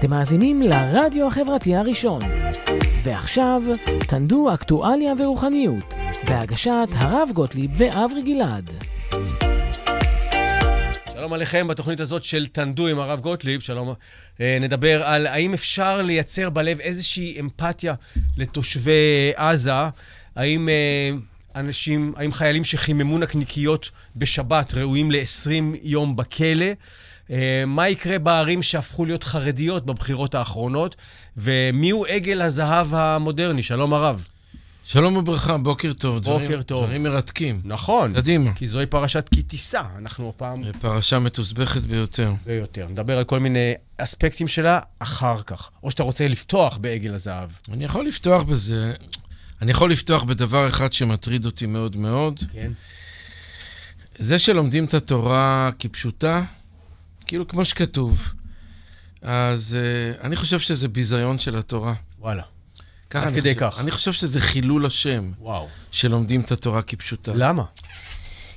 אתם מאזינים לרדיו החברתי הראשון. ועכשיו, תנדו אקטואליה ורוחניות, בהגשת הרב גוטליב ואברי גלעד. שלום עליכם בתוכנית הזאת של תנדו עם הרב גוטליב, שלום. אה, נדבר על האם אפשר לייצר בלב איזושהי אמפתיה לתושבי עזה, האם אה, אנשים, האם חיילים שחיממו נקניקיות בשבת ראויים ל-20 יום בכלא. אה, מה יקרה בערים שהפכו להיות חרדיות בבחירות האחרונות, ומיהו עגל הזהב המודרני? שלום הרב. שלום וברכה, בוקר טוב. בוקר דברים, טוב. דברים מרתקים. נכון. קדימה. כי זוהי פרשת כי תישא, אנחנו הפעם... אה, פרשה מתוסבכת ביותר. ביותר. נדבר על כל מיני אספקטים שלה אחר כך. או שאתה רוצה לפתוח בעגל הזהב. אני יכול לפתוח בזה. אני יכול לפתוח בדבר אחד שמטריד אותי מאוד מאוד. כן. זה שלומדים את התורה כפשוטה, כאילו, כמו שכתוב. אז uh, אני חושב שזה ביזיון של התורה. וואלה. ככה עד כדי חושב, כך. אני חושב שזה חילול השם. וואו. שלומדים את התורה כפשוטה. למה?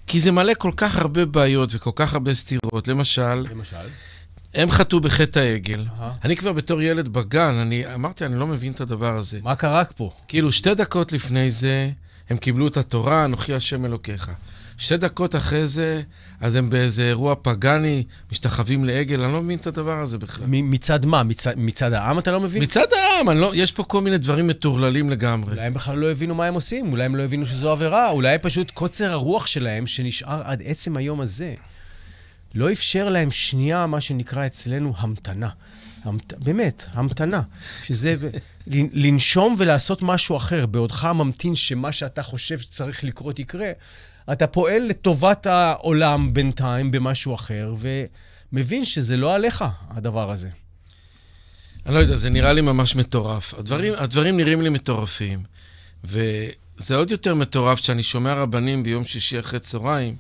כי זה מלא כל כך הרבה בעיות וכל כך הרבה סתירות. למשל... למשל? הם חטאו בחטא העגל. Aha. אני כבר בתור ילד בגן, אני אמרתי, אני לא מבין את הדבר הזה. מה קרה פה? כאילו, שתי דקות לפני זה, הם קיבלו את התורה, אנוכי השם אלוקיך. שתי דקות אחרי זה, אז הם באיזה אירוע פגאני, משתחווים לעגל, אני לא מבין את הדבר הזה בכלל. מ- מצד מה? מצ- מצד העם אתה לא מבין? מצד העם, לא, יש פה כל מיני דברים מטורללים לגמרי. אולי הם בכלל לא הבינו מה הם עושים, אולי הם לא הבינו שזו עבירה, אולי פשוט קוצר הרוח שלהם, שנשאר עד עצם היום הזה, לא אפשר להם שנייה, מה שנקרא אצלנו, המתנה. המת... באמת, המתנה. שזה לנשום ולעשות משהו אחר. בעודך ממתין שמה שאתה חושב שצריך לקרות יקרה, אתה פועל לטובת העולם בינתיים במשהו אחר, ומבין שזה לא עליך, הדבר הזה. אני לא יודע, זה נראה לי ממש מטורף. הדברים, הדברים נראים לי מטורפים, וזה עוד יותר מטורף שאני שומע רבנים ביום שישי אחרי צהריים,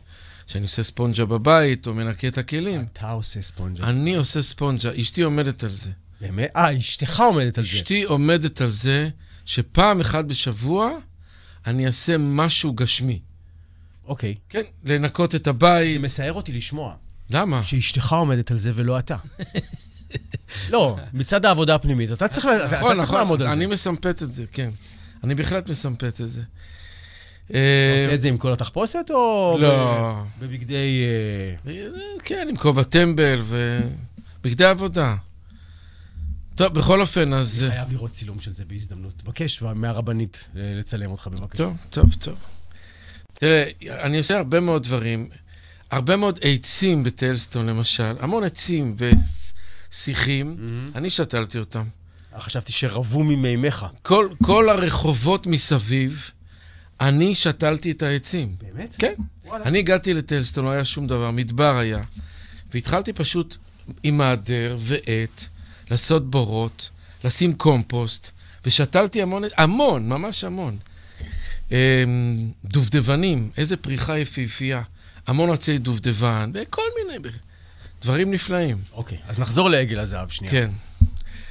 שאני עושה ספונג'ה בבית או מנקה את הכלים. אתה עושה ספונג'ה. אני עושה ספונג'ה, אשתי עומדת על זה. באמת? אה, אשתך עומדת על זה. אשתי עומדת על זה שפעם אחת בשבוע אני אעשה משהו גשמי. אוקיי. Okay. כן, לנקות את הבית. זה מצער אותי לשמוע. למה? שאשתך עומדת על זה ולא אתה. לא, מצד העבודה הפנימית. אתה צריך, נכון, אתה נכון, צריך נכון. לעמוד על אני זה. אני מסמפת את זה, כן. אני בהחלט מסמפת את זה. אתה עושה אה, את זה עם כל התחפושת או... לא. בבגדי... אה, אה, כן, עם כובע טמבל ובגדי עבודה. טוב, בכל אופן, אז... אני חייב לראות צילום של זה בהזדמנות. בקש מהרבנית לצלם אותך בבקשה. טוב, טוב, טוב. תראה, אני עושה הרבה מאוד דברים. הרבה מאוד עצים בטלסטון, למשל. המון עצים ושיחים, mm-hmm. אני שתלתי אותם. אה, חשבתי שרבו ממימיך. כל, כל הרחובות מסביב, אני שתלתי את העצים. באמת? כן. וואלה. אני הגעתי לטלסטון, לא היה שום דבר, מדבר היה. והתחלתי פשוט עם מהדר ועט, לעשות בורות, לשים קומפוסט, ושתלתי המון, המון, ממש המון. אמ, דובדבנים, איזה פריחה יפיפייה. המון עצי דובדבן, וכל מיני דברים נפלאים. אוקיי, אז נחזור לעגל הזהב שנייה. כן.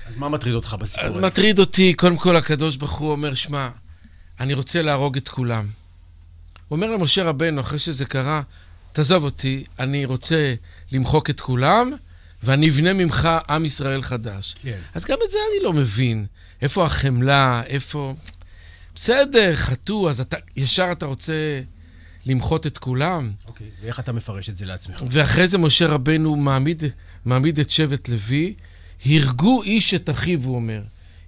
אז מה מטריד אותך בסיפור הזה? אז מטריד אותי, קודם כל הקדוש ברוך הוא אומר, שמע, אני רוצה להרוג את כולם. הוא אומר למשה רבנו, אחרי שזה קרה, תעזוב אותי, אני רוצה למחוק את כולם, ואני אבנה ממך עם ישראל חדש. כן. אז גם את זה אני לא מבין. איפה החמלה, איפה... בסדר, חטאו, אז אתה, ישר אתה רוצה למחות את כולם. אוקיי, okay, ואיך אתה מפרש את זה לעצמך? ואחרי זה משה רבנו מעמיד, מעמיד את שבט לוי, הרגו איש את אחיו, הוא אומר.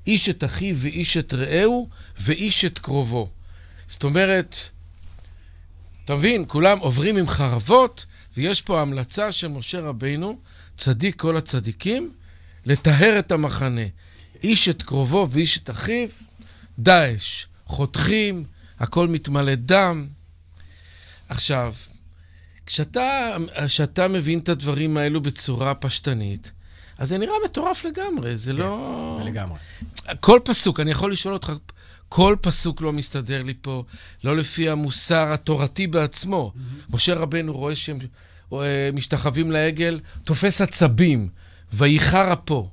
איש את אחיו ואיש את רעהו ואיש את קרובו. זאת אומרת, אתה מבין, כולם עוברים עם חרבות, ויש פה המלצה של משה רבנו, צדיק כל הצדיקים, לטהר את המחנה. איש את קרובו ואיש את אחיו, דאעש. חותכים, הכל מתמלא דם. עכשיו, כשאתה, כשאתה מבין את הדברים האלו בצורה פשטנית, אז זה נראה מטורף לגמרי, זה כן, לא... לגמרי. כל פסוק, אני יכול לשאול אותך, כל פסוק לא מסתדר לי פה, לא לפי המוסר התורתי בעצמו. Mm-hmm. משה רבנו רואה שהם אה, משתחווים לעגל, תופס עצבים, וייחר אפו.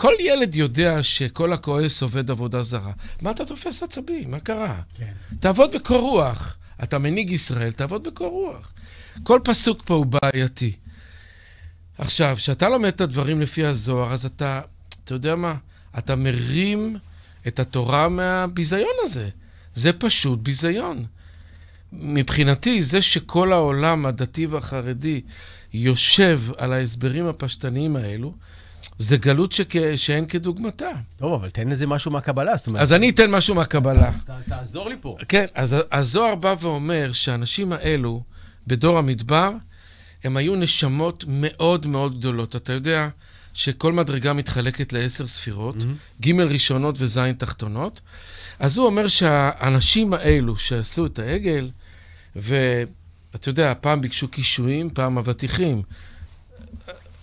כל ילד יודע שכל הכועס עובד עבודה זרה. מה אתה תופס עצבים? מה קרה? כן. תעבוד בקור רוח. אתה מנהיג ישראל, תעבוד בקור רוח. כל פסוק פה הוא בעייתי. עכשיו, כשאתה לומד את הדברים לפי הזוהר, אז אתה, אתה יודע מה? אתה מרים את התורה מהביזיון הזה. זה פשוט ביזיון. מבחינתי, זה שכל העולם הדתי והחרדי יושב על ההסברים הפשטניים האלו, זה גלות שכ... שאין כדוגמתה. טוב, אבל תן איזה משהו מהקבלה, זאת אומרת... אז אני אתן משהו מהקבלה. ת, תעזור לי פה. כן, אז הזוהר בא ואומר שהאנשים האלו בדור המדבר, הם היו נשמות מאוד מאוד גדולות. אתה יודע שכל מדרגה מתחלקת לעשר ספירות, mm-hmm. ג' ראשונות וז' תחתונות. אז הוא אומר שהאנשים האלו שעשו את העגל, ואתה יודע, פעם ביקשו קישואים, פעם אבטיחים.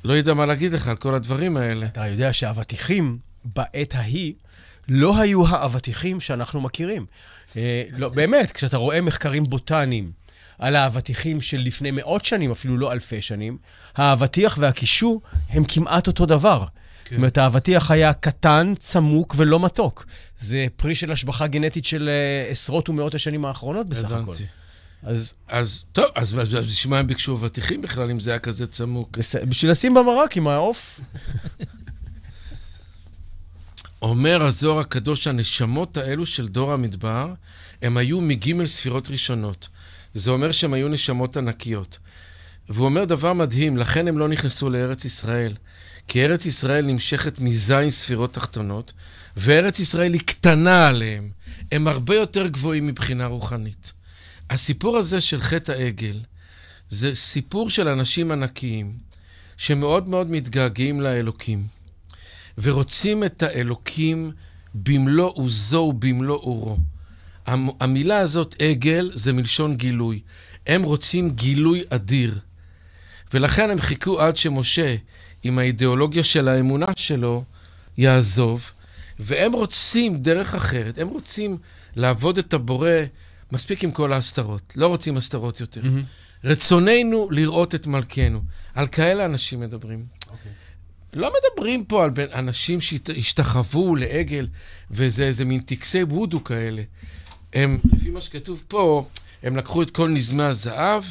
לא יודע מה להגיד לך על כל הדברים האלה. אתה יודע שאבטיחים בעת ההיא לא היו האבטיחים שאנחנו מכירים. אה, לא, באמת, כשאתה רואה מחקרים בוטניים על האבטיחים של לפני מאות שנים, אפילו לא אלפי שנים, האבטיח והקישו הם כמעט אותו דבר. כן. זאת אומרת, האבטיח היה קטן, צמוק ולא מתוק. זה פרי של השבחה גנטית של אה, עשרות ומאות השנים האחרונות בסך הבנתי. הכל. אז... אז טוב, אז בשביל מה הם ביקשו אבטיחים בכלל, אם זה היה כזה צמוק? בשביל לשים במרק עם העוף. אומר הזוהר הקדוש, הנשמות האלו של דור המדבר, הם היו מג' ספירות ראשונות. זה אומר שהם היו נשמות ענקיות. והוא אומר דבר מדהים, לכן הם לא נכנסו לארץ ישראל. כי ארץ ישראל נמשכת מזין ספירות תחתונות, וארץ ישראל היא קטנה עליהם. הם הרבה יותר גבוהים מבחינה רוחנית. הסיפור הזה של חטא העגל, זה סיפור של אנשים ענקיים שמאוד מאוד מתגעגעים לאלוקים, ורוצים את האלוקים במלוא עוזו ובמלוא אורו. המילה הזאת, עגל, זה מלשון גילוי. הם רוצים גילוי אדיר. ולכן הם חיכו עד שמשה, עם האידיאולוגיה של האמונה שלו, יעזוב, והם רוצים דרך אחרת. הם רוצים לעבוד את הבורא מספיק עם כל ההסתרות, לא רוצים הסתרות יותר. Mm-hmm. רצוננו לראות את מלכנו. על כאלה אנשים מדברים. Okay. אוקיי. לא מדברים פה על בין אנשים שהשתחוו לעגל, וזה איזה מין טקסי וודו כאלה. הם, לפי מה שכתוב פה, הם לקחו את כל נזמי הזהב,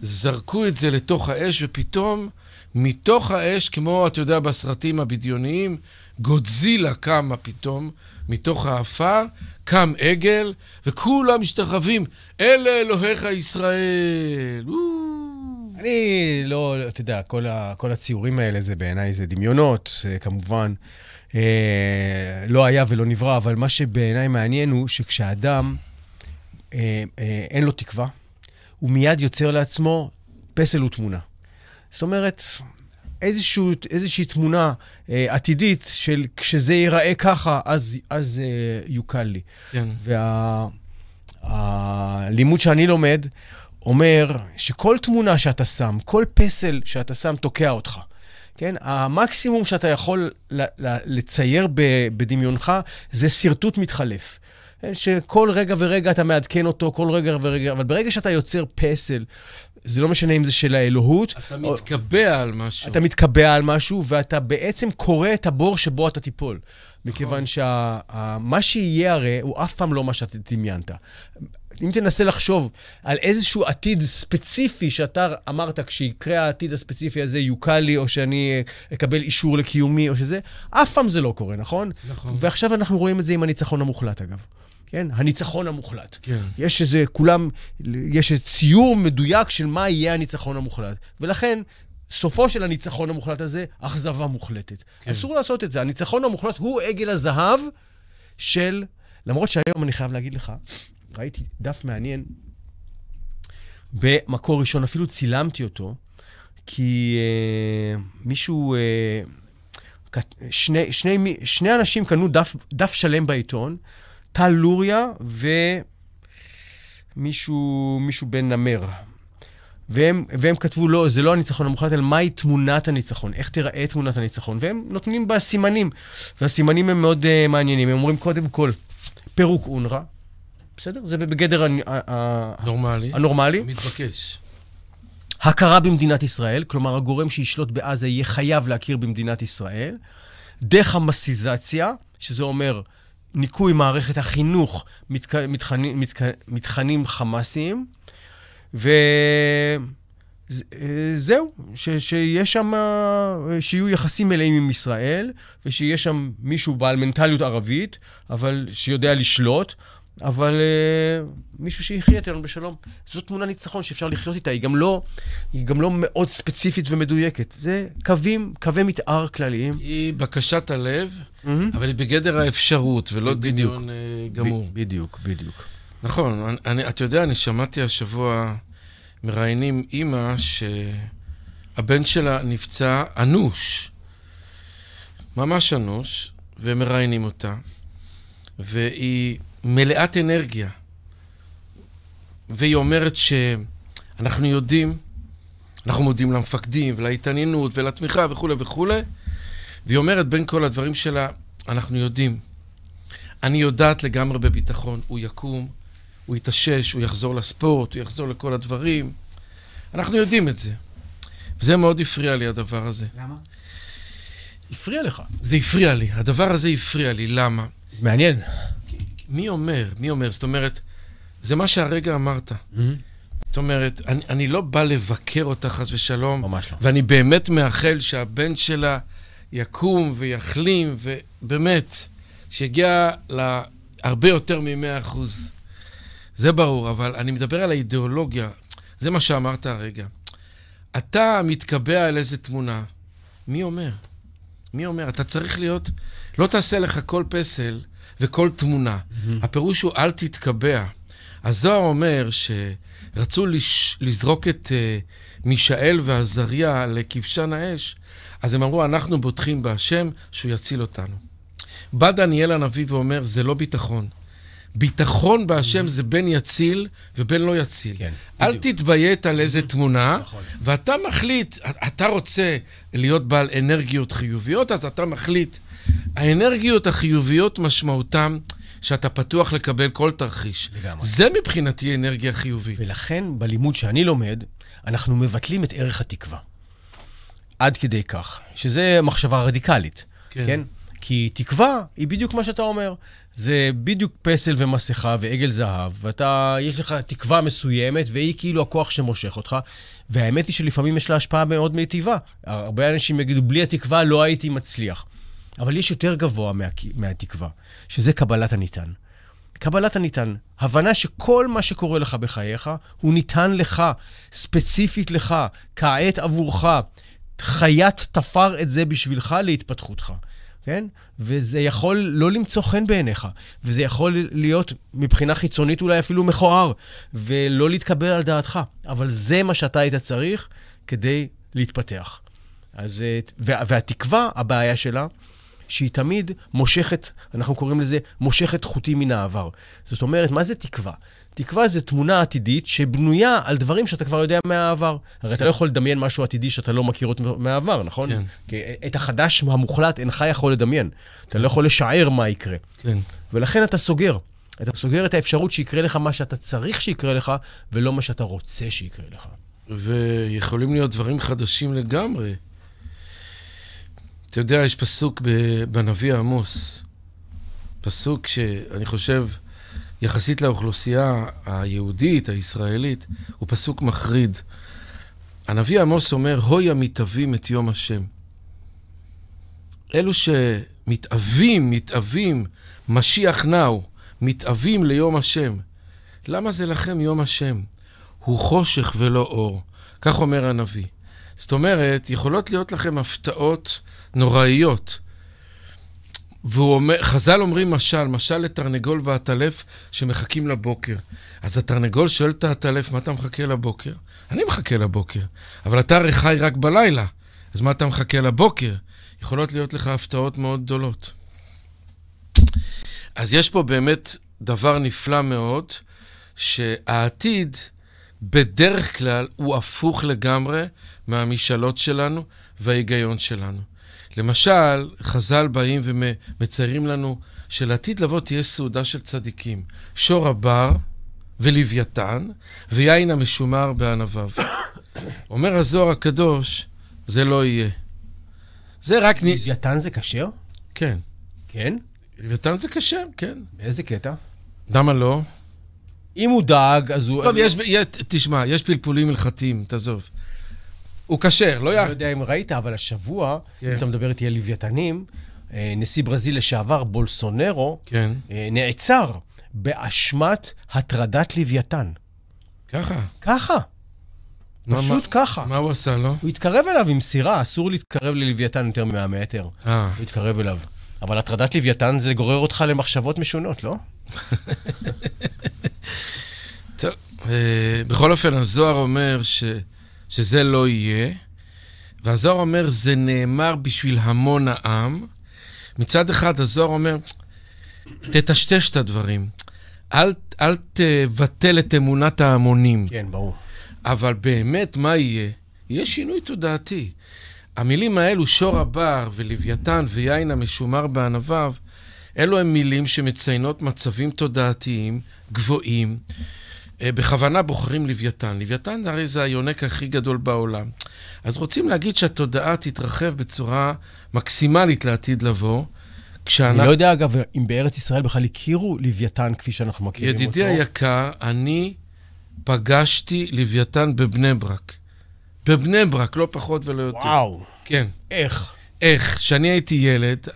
זרקו את זה לתוך האש, ופתאום מתוך האש, כמו, אתה יודע, בסרטים הבדיוניים, גודזילה קמה פתאום, מתוך האפר, קם עגל, וכולם משתחווים, אלה אלוהיך ישראל. אני לא, אתה יודע, כל, ה, כל הציורים האלה זה בעיניי זה דמיונות, כמובן. אה, לא היה ולא נברא, אבל מה שבעיניי מעניין הוא שכשאדם אה, אה, אין לו תקווה, הוא מיד יוצר לעצמו פסל ותמונה. זאת אומרת, איזשהו, איזושהי תמונה אה, עתידית של כשזה ייראה ככה, אז, אז אה, יוקל לי. כן. והלימוד וה, שאני לומד אומר שכל תמונה שאתה שם, כל פסל שאתה שם תוקע אותך. כן? המקסימום שאתה יכול ל, ל, לצייר ב, בדמיונך זה שרטוט מתחלף. כן? שכל רגע ורגע אתה מעדכן אותו, כל רגע ורגע, אבל ברגע שאתה יוצר פסל זה לא משנה אם זה של האלוהות. אתה או... מתקבע על משהו. אתה מתקבע על משהו, ואתה בעצם קורא את הבור שבו אתה תיפול. מכיוון שמה נכון. שה... שיהיה הרי הוא אף פעם לא מה שאתה דמיינת. אם תנסה לחשוב על איזשהו עתיד ספציפי שאתה אמרת, כשיקרה העתיד הספציפי הזה, יוקל לי, או שאני אקבל אישור לקיומי, או שזה, אף פעם זה לא קורה, נכון? נכון. ועכשיו אנחנו רואים את זה עם הניצחון המוחלט, אגב. כן? הניצחון המוחלט. כן. יש איזה, כולם, יש איזה ציור מדויק של מה יהיה הניצחון המוחלט. ולכן, סופו של הניצחון המוחלט הזה, אכזבה מוחלטת. כן. אסור לעשות את זה. הניצחון המוחלט הוא עגל הזהב של... למרות שהיום אני חייב להגיד לך, ראיתי דף מעניין במקור ראשון, אפילו צילמתי אותו, כי אה, מישהו... אה, שני, שני, שני אנשים קנו דף, דף שלם בעיתון, טל לוריה ומישהו מישהו בן נמר. והם, והם כתבו, לא, זה לא הניצחון המוחלט, אלא מהי תמונת הניצחון, איך תיראה תמונת הניצחון, והם נותנים בה סימנים, והסימנים הם מאוד uh, מעניינים. הם אומרים, קודם כל, פירוק אונר"א, בסדר? זה בגדר הנורמלי. הנורמלי. מתבקש. הכרה במדינת ישראל, כלומר הגורם שישלוט בעזה יהיה חייב להכיר במדינת ישראל. דחמסיזציה, שזה אומר ניקוי מערכת החינוך מתכ... מתכנים, מתכ... מתכנים חמאסיים, וזהו, ש... שיש שם, שיהיו יחסים מלאים עם ישראל, ושיש שם מישהו בעל מנטליות ערבית, אבל שיודע לשלוט, אבל uh, מישהו שיחיה איתנו בשלום. זו תמונה ניצחון שאפשר לחיות איתה, היא גם לא, היא גם לא מאוד ספציפית ומדויקת. זה קווים, קווי מתאר כלליים. היא בקשת הלב, mm-hmm. אבל היא בגדר האפשרות, ולא בדיוק. דמיון uh, אה, גמור. ב- בדיוק, בדיוק. נכון, אני, אתה יודע, אני שמעתי השבוע, מראיינים אימא שהבן שלה נפצע אנוש, ממש אנוש, ומראיינים אותה, והיא... מלאת אנרגיה. והיא אומרת שאנחנו יודעים, אנחנו מודים למפקדים ולהתעניינות ולתמיכה וכולי וכולי, והיא אומרת בין כל הדברים שלה, אנחנו יודעים. אני יודעת לגמרי בביטחון, הוא יקום, הוא יתעשש, הוא יחזור לספורט, הוא יחזור לכל הדברים. אנחנו יודעים את זה. וזה מאוד הפריע לי, הדבר הזה. למה? הפריע לך. זה הפריע לי, הדבר הזה הפריע לי, למה? מעניין. מי אומר? מי אומר? זאת אומרת, זה מה שהרגע אמרת. זאת אומרת, אני, אני לא בא לבקר אותה, חס ושלום. ממש לא. ואני באמת מאחל שהבן שלה יקום ויחלים, ובאמת, שיגיע להרבה יותר מ-100%. זה ברור, אבל אני מדבר על האידיאולוגיה. זה מה שאמרת הרגע. אתה מתקבע על איזה תמונה, מי אומר? מי אומר? אתה צריך להיות... לא תעשה לך כל פסל וכל תמונה. Mm-hmm. הפירוש הוא אל תתקבע. הזוהר אומר שרצו לש... לזרוק את uh, מישאל ועזריה לכבשן האש, אז הם אמרו, אנחנו בוטחים בהשם שהוא יציל אותנו. בא דניאל הנביא ואומר, זה לא ביטחון. ביטחון בהשם mm-hmm. זה בין יציל ובין לא יציל. כן, אל בדיוק. תתביית על איזה תמונה, נכון. ואתה מחליט, אתה רוצה להיות בעל אנרגיות חיוביות, אז אתה מחליט האנרגיות החיוביות משמעותן שאתה פתוח לקבל כל תרחיש. לגמרי. זה מבחינתי אנרגיה חיובית. ולכן, בלימוד שאני לומד, אנחנו מבטלים את ערך התקווה. עד כדי כך, שזה מחשבה רדיקלית, כן? כן? כי תקווה היא בדיוק מה שאתה אומר. זה בדיוק פסל ומסכה ועגל זהב, ואתה, יש לך תקווה מסוימת, והיא כאילו הכוח שמושך אותך. והאמת היא שלפעמים יש לה השפעה מאוד מיטיבה. הרבה אנשים יגידו, בלי התקווה לא הייתי מצליח. אבל יש יותר גבוה מה, מהתקווה, שזה קבלת הניתן. קבלת הניתן, הבנה שכל מה שקורה לך בחייך, הוא ניתן לך, ספציפית לך, כעת עבורך. חיית תפר את זה בשבילך להתפתחותך, כן? וזה יכול לא למצוא חן בעיניך, וזה יכול להיות מבחינה חיצונית אולי אפילו מכוער, ולא להתקבל על דעתך, אבל זה מה שאתה היית צריך כדי להתפתח. אז, אה, וה, והתקווה, הבעיה שלה, שהיא תמיד מושכת, אנחנו קוראים לזה מושכת חוטים מן העבר. זאת אומרת, מה זה תקווה? תקווה זה תמונה עתידית שבנויה על דברים שאתה כבר יודע מהעבר. הרי אתה לא יכול לדמיין משהו עתידי שאתה לא מכיר אותו מהעבר, נכון? כן. כי את החדש המוחלט אינך יכול לדמיין. אתה לא יכול לשער מה יקרה. כן. ולכן אתה סוגר. אתה סוגר את האפשרות שיקרה לך מה שאתה צריך שיקרה לך, ולא מה שאתה רוצה שיקרה לך. ויכולים להיות דברים חדשים לגמרי. אתה יודע, יש פסוק בנביא עמוס, פסוק שאני חושב, יחסית לאוכלוסייה היהודית, הישראלית, הוא פסוק מחריד. הנביא עמוס אומר, הוי המתאבים את יום השם. אלו שמתאבים, מתאבים, משיח נעו, מתאבים ליום השם. למה זה לכם יום השם? הוא חושך ולא אור. כך אומר הנביא. זאת אומרת, יכולות להיות לכם הפתעות נוראיות. והוא אומר, חז"ל אומרים משל, משל לתרנגול ועטלף שמחכים לבוקר. אז התרנגול שואל את העטלף, מה אתה מחכה לבוקר? אני מחכה לבוקר, אבל אתה הרי חי רק בלילה, אז מה אתה מחכה לבוקר? יכולות להיות לך הפתעות מאוד גדולות. אז יש פה באמת דבר נפלא מאוד, שהעתיד בדרך כלל הוא הפוך לגמרי מהמשאלות שלנו וההיגיון שלנו. למשל, חז"ל באים ומציירים לנו שלעתיד לבוא תהיה סעודה של צדיקים. שור הבר ולוויתן, ויין המשומר בענביו. אומר הזוהר הקדוש, זה לא יהיה. זה רק... לוויתן זה כשר? כן. כן? לוויתן זה כשר, כן. באיזה קטע? למה לא? אם הוא דאג, אז הוא... טוב, יש, תשמע, יש פלפולים הלכתיים, תעזוב. הוא כשר, לא יח... אני לא יודע אם ראית, אבל השבוע, כן. אם אתה מדבר איתי על לוויתנים, אה, נשיא ברזיל לשעבר, בולסונרו, כן. אה, נעצר באשמת הטרדת לוויתן. ככה. ככה. מה, פשוט מה, ככה. מה הוא עשה לו? לא? הוא התקרב אליו עם סירה, אסור להתקרב ללוויתן יותר מ-100 מטר. אה. הוא התקרב אליו. אבל הטרדת לוויתן זה גורר אותך למחשבות משונות, לא? טוב, אה, בכל אופן, הזוהר אומר ש... שזה לא יהיה. והזוהר אומר, זה נאמר בשביל המון העם. מצד אחד, הזוהר אומר, תטשטש את הדברים. אל, אל תבטל את אמונת ההמונים. כן, ברור. אבל באמת, מה יהיה? יהיה שינוי תודעתי. המילים האלו, שור הבר ולוויתן ויין המשומר בענביו, אלו הן מילים שמציינות מצבים תודעתיים גבוהים, אה, בכוונה בוחרים לוויתן. לוויתן הרי זה היונק הכי גדול בעולם. אז רוצים להגיד שהתודעה תתרחב בצורה מקסימלית לעתיד לבוא. כשאנחנו... אני לא יודע, אגב, אם בארץ ישראל בכלל הכירו לוויתן כפי שאנחנו מכירים ידידי אותו. ידידי היקר, אני פגשתי לוויתן בבני ברק. בבני ברק, לא פחות ולא יותר. וואו. כן. איך? איך? כשאני הייתי ילד,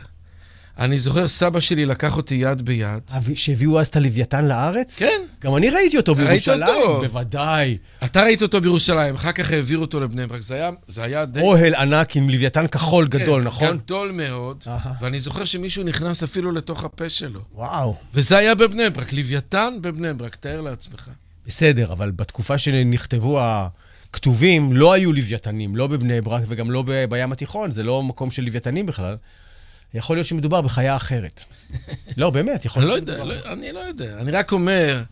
אני זוכר סבא שלי לקח אותי יד ביד. שהביאו אז את הלוויתן לארץ? כן. גם אני ראיתי אותו ראית בירושלים. ראית אותו. בוודאי. אתה ראית אותו בירושלים, אחר כך העבירו אותו לבני ברק. זה זה היה די... אוהל ענק עם לוויתן כחול כן, גדול, נכון? כן, גדול מאוד. Aha. ואני זוכר שמישהו נכנס אפילו לתוך הפה שלו. וואו. וזה היה בבני ברק, לוויתן בבני ברק, תאר לעצמך. בסדר, אבל בתקופה שנכתבו ה... כתובים, לא היו לוויתנים, לא בבני ברק וגם לא ב- בים התיכון, זה לא מקום של לוויתנים בכלל. יכול להיות שמדובר בחיה אחרת. לא, באמת, יכול להיות לא שמדובר... לא יודע, אני לא יודע. אני רק אומר,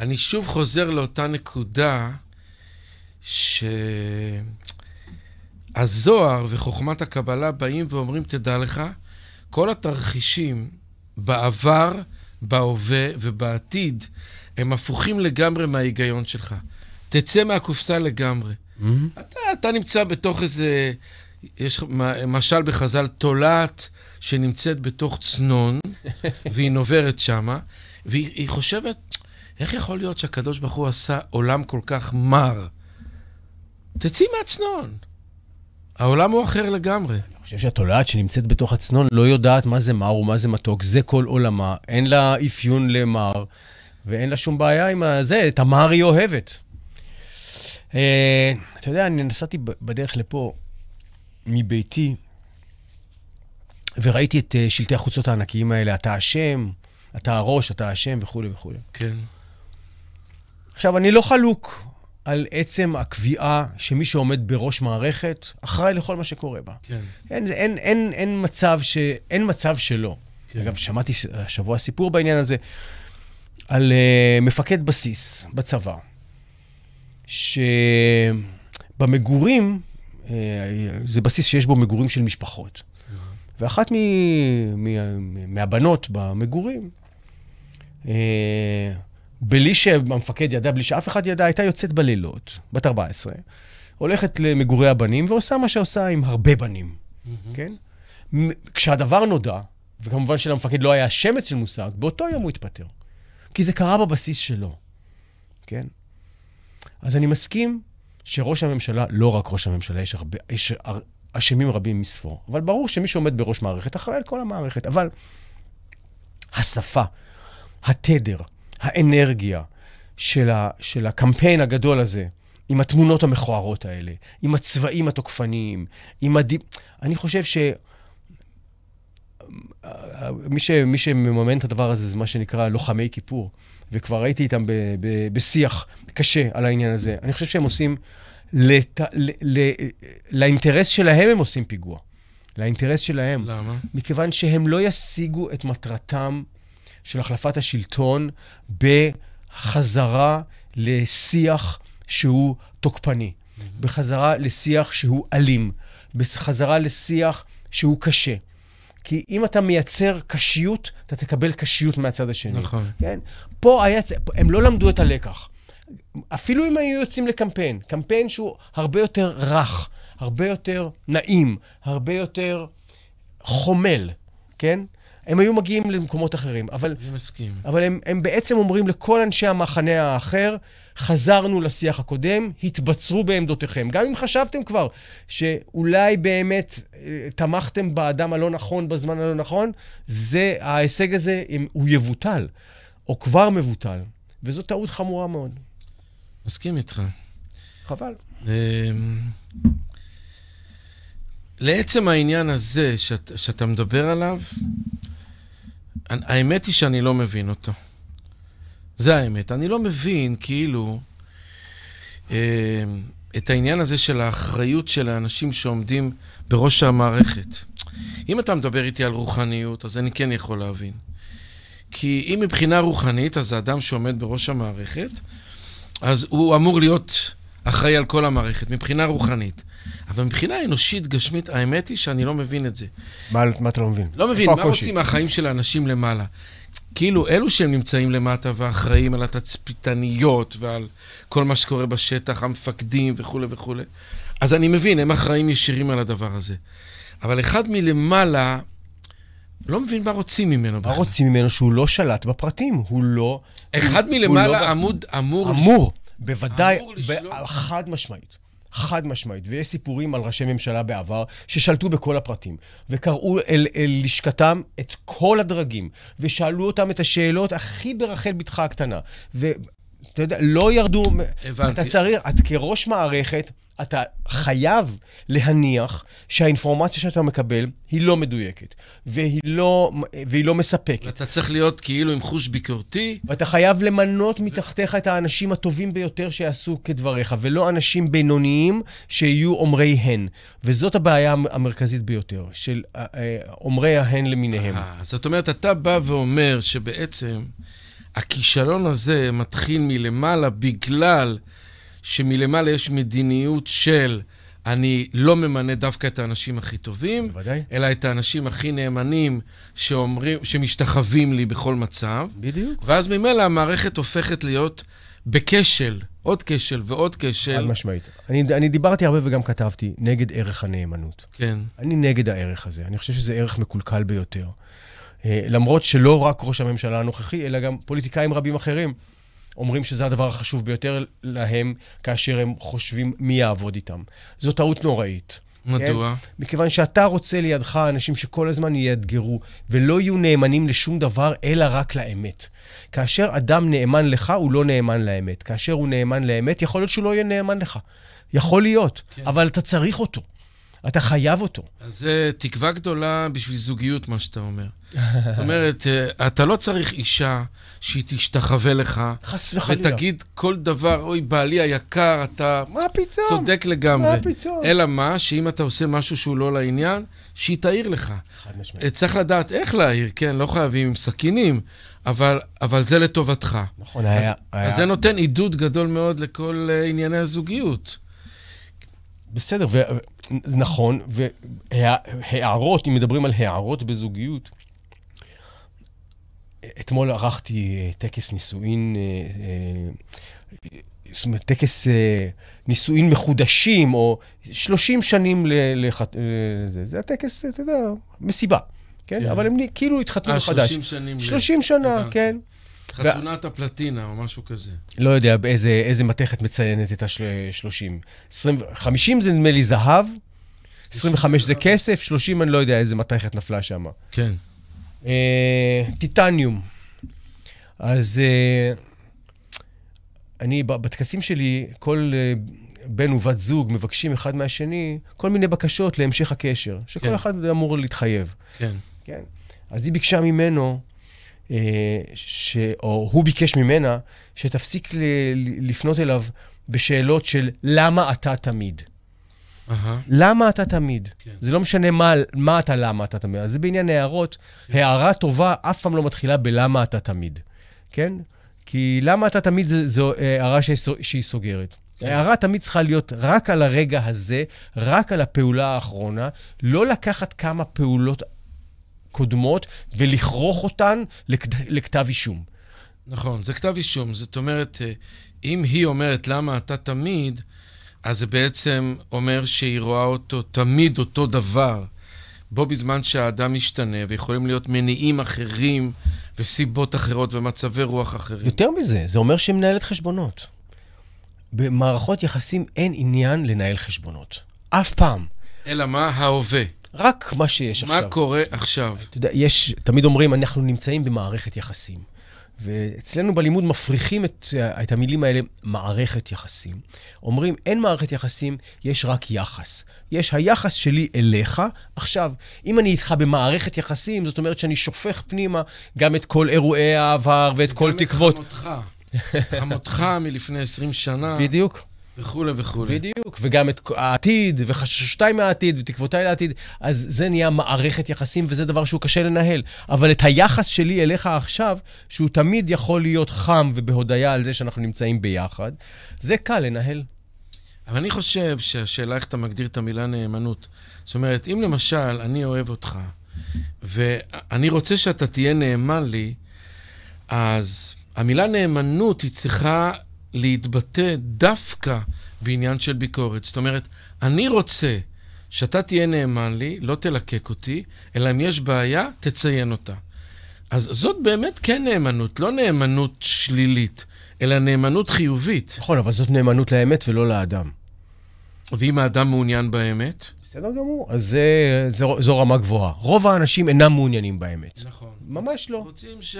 אני שוב חוזר לאותה נקודה שהזוהר וחוכמת הקבלה באים ואומרים, תדע לך, כל התרחישים בעבר, בהווה ובעתיד, הם הפוכים לגמרי מההיגיון שלך. תצא מהקופסה לגמרי. Mm-hmm. אתה, אתה נמצא בתוך איזה, יש משל בחז"ל, תולעת שנמצאת בתוך צנון, והיא נוברת שמה, והיא חושבת, איך יכול להיות שהקדוש ברוך הוא עשה עולם כל כך מר? תצאי מהצנון. העולם הוא אחר לגמרי. אני חושב שהתולעת שנמצאת בתוך הצנון לא יודעת מה זה מר ומה זה מתוק, זה כל עולמה, אין לה אפיון למר, ואין לה שום בעיה עם זה, את המר היא אוהבת. אה, אתה יודע, אני נסעתי בדרך לפה מביתי, וראיתי את אה, שלטי החוצות הענקיים האלה, אתה אשם, אתה הראש, אתה אשם וכולי וכולי. כן. עכשיו, אני לא חלוק על עצם הקביעה שמי שעומד בראש מערכת אחראי לכל מה שקורה בה. כן. אין, אין, אין, אין, מצב, ש, אין מצב שלא. כן. אגב, שמעתי השבוע סיפור בעניין הזה על uh, מפקד בסיס בצבא, שבמגורים, uh, זה בסיס שיש בו מגורים של משפחות. ואחת מ... מ... מהבנות במגורים, אה, בלי שהמפקד ידע, בלי שאף אחד ידע, הייתה יוצאת בלילות, בת 14, הולכת למגורי הבנים ועושה מה שעושה עם הרבה בנים, mm-hmm. כן? כשהדבר נודע, וכמובן שלמפקד לא היה שמץ של מושג, באותו יום הוא התפטר. כי זה קרה בבסיס שלו, כן? אז אני מסכים שראש הממשלה, לא רק ראש הממשלה, יש, הרבה, יש אשמים רבים מספור. אבל ברור שמי שעומד בראש מערכת אחראי על כל המערכת. אבל השפה, התדר, האנרגיה של, ה, של הקמפיין הגדול הזה, עם התמונות המכוערות האלה, עם הצבעים התוקפניים, עם הד... אני חושב ש... מי, ש... מי שמממן את הדבר הזה זה מה שנקרא לוחמי כיפור, וכבר הייתי איתם ב... ב... בשיח קשה על העניין הזה. אני חושב שהם עושים... לת... ל... ל... לאינטרס שלהם הם עושים פיגוע. לאינטרס שלהם. למה? מכיוון שהם לא ישיגו את מטרתם של החלפת השלטון בחזרה לשיח שהוא תוקפני, בחזרה לשיח שהוא אלים, בחזרה לשיח שהוא קשה. כי אם אתה מייצר קשיות, אתה תקבל קשיות מהצד השני. נכון. כן? פה היה... הם לא למדו את הלקח. אפילו אם היו יוצאים לקמפיין, קמפיין שהוא הרבה יותר רך, הרבה יותר נעים, הרבה יותר חומל, כן? הם היו מגיעים למקומות אחרים, אבל... אני מסכים. אבל הם, הם בעצם אומרים לכל אנשי המחנה האחר, חזרנו לשיח הקודם, התבצרו בעמדותיכם. גם אם חשבתם כבר שאולי באמת אה, תמכתם באדם הלא נכון בזמן הלא נכון, זה, ההישג הזה, הוא יבוטל, או כבר מבוטל, וזו טעות חמורה מאוד. מסכים איתך. חבל. אמ, לעצם העניין הזה שאת, שאתה מדבר עליו, האמת היא שאני לא מבין אותו. זה האמת. אני לא מבין, כאילו, אמ, את העניין הזה של האחריות של האנשים שעומדים בראש המערכת. אם אתה מדבר איתי על רוחניות, אז אני כן יכול להבין. כי אם מבחינה רוחנית, אז האדם שעומד בראש המערכת, אז הוא אמור להיות אחראי על כל המערכת, מבחינה רוחנית. אבל מבחינה אנושית, גשמית, האמת היא שאני לא מבין את זה. מה, מה אתה לא מבין? לא מבין, מה הקושי? רוצים מהחיים של האנשים למעלה? כאילו, אלו שהם נמצאים למטה ואחראים על התצפיתניות ועל כל מה שקורה בשטח, המפקדים וכולי וכולי. אז אני מבין, הם אחראים ישירים על הדבר הזה. אבל אחד מלמעלה, לא מבין מה רוצים ממנו מה רוצים ממנו? שהוא לא שלט בפרטים, הוא לא... אחד מלמעלה הוא לא- עמוד אמור... אמור, בוודאי, אמור ב... חד משמעית. חד משמעית, ויש סיפורים על ראשי ממשלה בעבר ששלטו בכל הפרטים, וקראו אל לשכתם את כל הדרגים, ושאלו אותם את השאלות הכי ברחל בתך הקטנה, אתה יודע, לא ירדו... הבנתי. אתה צריך, את כראש מערכת, אתה חייב להניח שהאינפורמציה שאתה מקבל היא לא מדויקת, והיא לא, והיא לא מספקת. ואתה צריך להיות כאילו עם חוש ביקורתי. ואתה חייב למנות ו... מתחתיך את האנשים הטובים ביותר שיעשו כדבריך, ולא אנשים בינוניים שיהיו אומרי הן. וזאת הבעיה המרכזית ביותר, של אה, אה, אומרי ההן למיניהם. אה, זאת אומרת, אתה בא ואומר שבעצם... הכישלון הזה מתחיל מלמעלה בגלל שמלמעלה יש מדיניות של אני לא ממנה דווקא את האנשים הכי טובים, בוודאי. אלא את האנשים הכי נאמנים שאומרים, שמשתחווים לי בכל מצב. בדיוק. ואז ממילא המערכת הופכת להיות בכשל, עוד כשל ועוד כשל. חד משמעית. אני, אני דיברתי הרבה וגם כתבתי נגד ערך הנאמנות. כן. אני נגד הערך הזה, אני חושב שזה ערך מקולקל ביותר. אה, למרות שלא רק ראש הממשלה הנוכחי, אלא גם פוליטיקאים רבים אחרים אומרים שזה הדבר החשוב ביותר להם כאשר הם חושבים מי יעבוד איתם. זו טעות נוראית. מדוע? כן? מכיוון שאתה רוצה לידך אנשים שכל הזמן יאתגרו ולא יהיו נאמנים לשום דבר, אלא רק לאמת. כאשר אדם נאמן לך, הוא לא נאמן לאמת. כאשר הוא נאמן לאמת, יכול להיות שהוא לא יהיה נאמן לך. יכול להיות, כן. אבל אתה צריך אותו. אתה חייב אותו. אז זה תקווה גדולה בשביל זוגיות, מה שאתה אומר. זאת אומרת, אה, אתה לא צריך אישה שהיא תשתחווה לך. חס וחלילה. ותגיד כל דבר, אוי, בעלי היקר, אתה... מה פתאום? צודק לגמרי. מה פתאום? אלא מה, שאם אתה עושה משהו שהוא לא לעניין, שהיא תעיר לך. חד משמעית. אה, צריך לדעת איך להעיר, כן? לא חייבים עם סכינים, אבל, אבל זה לטובתך. נכון, אז, היה, אז היה... זה נותן עידוד גדול מאוד לכל uh, ענייני הזוגיות. בסדר, ו... נכון, והערות, אם מדברים על הערות בזוגיות, אתמול ערכתי אה, טקס נישואין, אה, אה, זאת אומרת, טקס נישואין מחודשים, או 30 שנים לזה. זה הטקס, אתה יודע, מסיבה. כן? כן. אבל הם כאילו התחתנו מחדש. אה, 30 שנים. 30 שנה, כן. חתונת ו... הפלטינה או משהו כזה. לא יודע באיזה, איזה מתכת מציינת את ה-30. 50 זה נדמה לי זהב, 25 זה כסף, 30 אני לא יודע איזה מתכת נפלה שם. כן. אה, טיטניום. אז אה, אני, בטקסים שלי, כל אה, בן ובת זוג מבקשים אחד מהשני כל מיני בקשות להמשך הקשר, שכל כן. אחד אמור להתחייב. כן. כן. אז היא ביקשה ממנו אה, ש... או הוא ביקש ממנה, שתפסיק ל... לפנות אליו בשאלות של למה אתה תמיד. Uh-huh. למה אתה תמיד? כן. זה לא משנה מה, מה אתה, למה אתה תמיד. אז זה בעניין הערות. כן. הערה טובה אף פעם לא מתחילה בלמה אתה תמיד, כן? כי למה אתה תמיד זה, זו אה, הערה שהיא, שהיא סוגרת. כן. הערה תמיד צריכה להיות רק על הרגע הזה, רק על הפעולה האחרונה, לא לקחת כמה פעולות קודמות ולכרוך אותן לכת... לכתב אישום. נכון, זה כתב אישום. זאת אומרת, אה, אם היא אומרת למה אתה תמיד, אז זה בעצם אומר שהיא רואה אותו תמיד אותו דבר. בו בזמן שהאדם משתנה, ויכולים להיות מניעים אחרים, וסיבות אחרות, ומצבי רוח אחרים. יותר מזה, זה אומר שהיא מנהלת חשבונות. במערכות יחסים אין עניין לנהל חשבונות. אף פעם. אלא מה? ההווה. רק מה שיש מה עכשיו. מה קורה עכשיו? אתה יודע, יש, תמיד אומרים, אנחנו נמצאים במערכת יחסים. ואצלנו בלימוד מפריחים את, את המילים האלה, מערכת יחסים. אומרים, אין מערכת יחסים, יש רק יחס. יש היחס שלי אליך. עכשיו, אם אני איתך במערכת יחסים, זאת אומרת שאני שופך פנימה גם את כל אירועי העבר ואת כל תקוות. גם את חמותך. חמותך מלפני 20 שנה. בדיוק. וכולי וכולי. בדיוק, וגם את העתיד, וחששותיי מהעתיד, ותקוותיי לעתיד, אז זה נהיה מערכת יחסים, וזה דבר שהוא קשה לנהל. אבל את היחס שלי אליך עכשיו, שהוא תמיד יכול להיות חם ובהודיה על זה שאנחנו נמצאים ביחד, זה קל לנהל. אבל אני חושב שהשאלה איך אתה מגדיר את המילה נאמנות. זאת אומרת, אם למשל אני אוהב אותך, ואני רוצה שאתה תהיה נאמן לי, אז המילה נאמנות היא צריכה להתבטא דווקא בעניין של ביקורת. זאת אומרת, אני רוצה שאתה תהיה נאמן לי, לא תלקק אותי, אלא אם יש בעיה, תציין אותה. אז זאת באמת כן נאמנות, לא נאמנות שלילית, אלא נאמנות חיובית. נכון, אבל זאת נאמנות לאמת ולא לאדם. ואם האדם מעוניין באמת? בסדר גמור. אז זה, זה, זו רמה גבוהה. רוב האנשים אינם מעוניינים באמת. נכון. ממש לא. רוצים ש...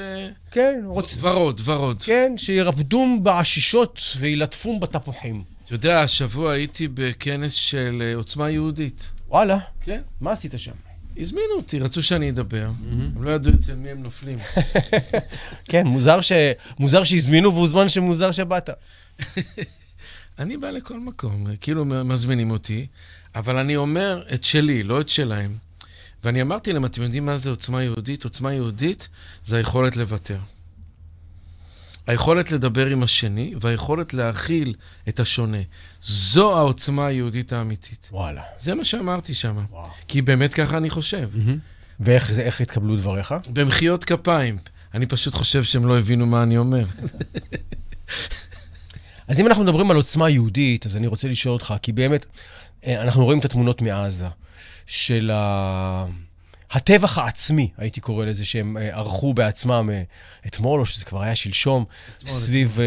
כן, רוצים. ורוד, ורוד. כן, שירפדום בעשישות וילטפום בתפוחים. אתה יודע, השבוע הייתי בכנס של אה, עוצמה יהודית. וואלה. כן. מה עשית שם? הזמינו אותי, רצו שאני אדבר. הם לא ידעו אצל מי הם נופלים. כן, מוזר, ש... מוזר שהזמינו והוזמן שמוזר שבאת. אני בא לכל מקום, כאילו מזמינים אותי. אבל אני אומר את שלי, לא את שלהם. ואני אמרתי להם, אתם יודעים מה זה עוצמה יהודית? עוצמה יהודית זה היכולת לוותר. היכולת לדבר עם השני והיכולת להכיל את השונה. זו העוצמה היהודית האמיתית. וואלה. זה מה שאמרתי שם. כי באמת ככה אני חושב. Mm-hmm. ואיך התקבלו דבריך? במחיאות כפיים. אני פשוט חושב שהם לא הבינו מה אני אומר. אז אם אנחנו מדברים על עוצמה יהודית, אז אני רוצה לשאול אותך, כי באמת, אה, אנחנו רואים את התמונות מעזה, של ה... הטבח העצמי, הייתי קורא לזה, שהם אה, ערכו בעצמם אה, אתמול, או שזה כבר היה שלשום, אתמול, סביב...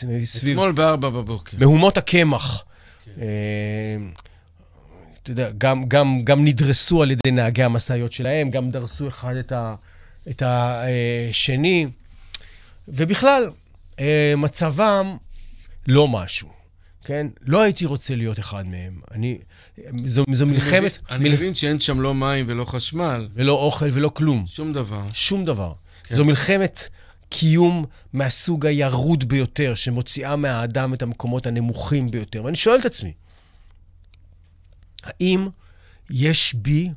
אתמול, סביב, אתמול בארבע בבוקר. מהומות הקמח. כן. אתה יודע, גם, גם, גם נדרסו על ידי נהגי המשאיות שלהם, גם דרסו אחד את, ה, את השני, ובכלל, מצבם לא משהו. כן? לא הייתי רוצה להיות אחד מהם. אני... זו, זו אני מלחמת... מבין, מל... מבין שאין שם לא מים ולא חשמל. ולא אוכל ולא כלום. שום דבר. שום דבר. כן. זו מלחמת קיום מהסוג הירוד ביותר, שמוציאה מהאדם את המקומות הנמוכים ביותר. ואני שואל את עצמי, האם יש בי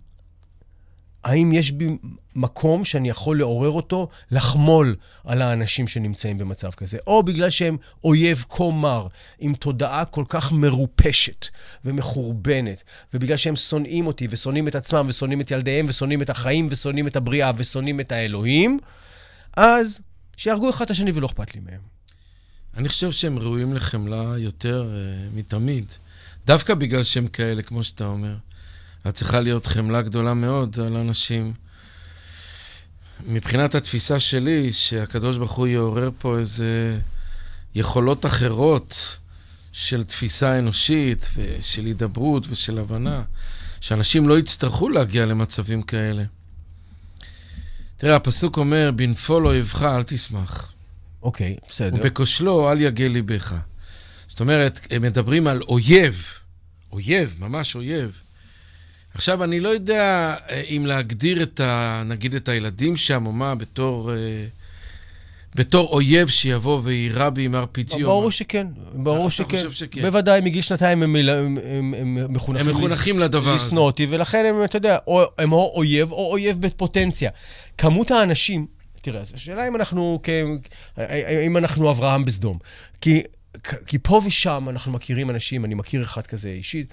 האם יש בי מקום שאני יכול לעורר אותו לחמול על האנשים שנמצאים במצב כזה? או בגלל שהם אויב כה מר, עם תודעה כל כך מרופשת ומחורבנת, ובגלל שהם שונאים אותי, ושונאים את עצמם, ושונאים את ילדיהם, ושונאים את החיים, ושונאים את הבריאה, ושונאים את האלוהים, אז שיהרגו אחד את השני ולא אכפת לי מהם. אני חושב שהם ראויים לחמלה יותר uh, מתמיד, דווקא בגלל שהם כאלה, כמו שאתה אומר. את צריכה להיות חמלה גדולה מאוד על אנשים. מבחינת התפיסה שלי, שהקדוש ברוך הוא יעורר פה איזה יכולות אחרות של תפיסה אנושית ושל הידברות ושל הבנה, שאנשים לא יצטרכו להגיע למצבים כאלה. תראה, הפסוק אומר, בנפול אויבך לא אל תשמח. אוקיי, okay, בסדר. ובכושלו אל יגע ליבך. זאת אומרת, הם מדברים על אויב, אויב, ממש אויב. עכשיו, אני לא יודע אה, אם להגדיר את ה... נגיד את הילדים שם או מה, בתור... אה, בתור אויב שיבוא ויירה בי עם RPG או מה? ברור שכן, ברור שכן. אתה חושב שכן. בוודאי, מגיל שנתיים הם, הם, הם, הם מחונכים, הם מחונכים לס... לדבר הזה. לשנוא אותי, ולכן הם, אתה יודע, או, הם או אויב או אויב בפוטנציה. כמות האנשים, תראה, זו שאלה אם אנחנו, כ... אם אנחנו אברהם בסדום. כי, כי פה ושם אנחנו מכירים אנשים, אני מכיר אחד כזה אישית,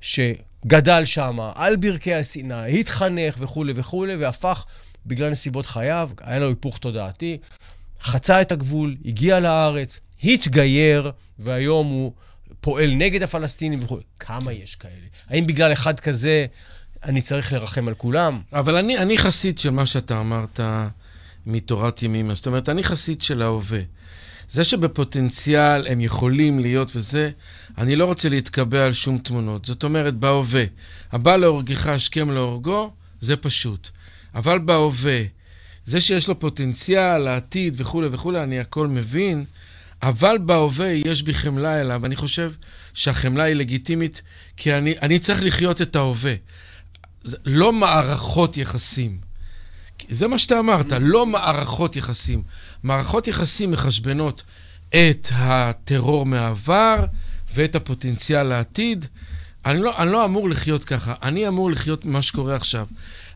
ש... גדל שם, על ברכי השנאה, התחנך וכולי וכולי, והפך, בגלל נסיבות חייו, היה לו היפוך תודעתי, חצה את הגבול, הגיע לארץ, התגייר, והיום הוא פועל נגד הפלסטינים וכולי. כמה יש כאלה? האם בגלל אחד כזה אני צריך לרחם על כולם? אבל אני, אני חסיד של מה שאתה אמרת מתורת ימימה. זאת אומרת, אני חסיד של ההווה. זה שבפוטנציאל הם יכולים להיות וזה, אני לא רוצה להתקבע על שום תמונות. זאת אומרת, בהווה, הבא להורגך השכם להורגו, זה פשוט. אבל בהווה, זה שיש לו פוטנציאל, העתיד וכולי וכולי, אני הכל מבין, אבל בהווה יש בי חמלה אליו. אני חושב שהחמלה היא לגיטימית, כי אני, אני צריך לחיות את ההווה. לא מערכות יחסים. זה מה שאתה אמרת, לא מערכות יחסים. מערכות יחסים מחשבנות את הטרור מהעבר, ואת הפוטנציאל לעתיד. אני לא, אני לא אמור לחיות ככה, אני אמור לחיות ממה שקורה עכשיו.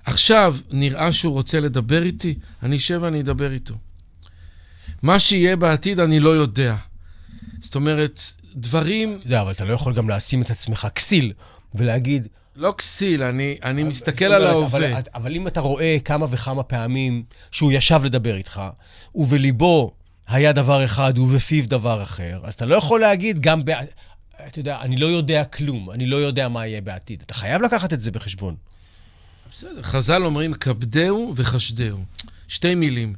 עכשיו נראה שהוא רוצה לדבר איתי, אני אשב ואני אדבר איתו. מה שיהיה בעתיד אני לא יודע. זאת אומרת, דברים... אתה יודע, אבל אתה לא יכול גם לשים את עצמך כסיל ולהגיד... לא כסיל, אני, אני אבל, מסתכל על ההווה. אבל, אבל אם אתה רואה כמה וכמה פעמים שהוא ישב לדבר איתך, ובליבו היה דבר אחד ובפיו דבר אחר, אז אתה לא יכול להגיד גם ב... אתה יודע, אני לא יודע כלום, אני לא יודע מה יהיה בעתיד. אתה חייב לקחת את זה בחשבון. בסדר. חז"ל אומרים, כבדהו וחשדהו. שתי מילים.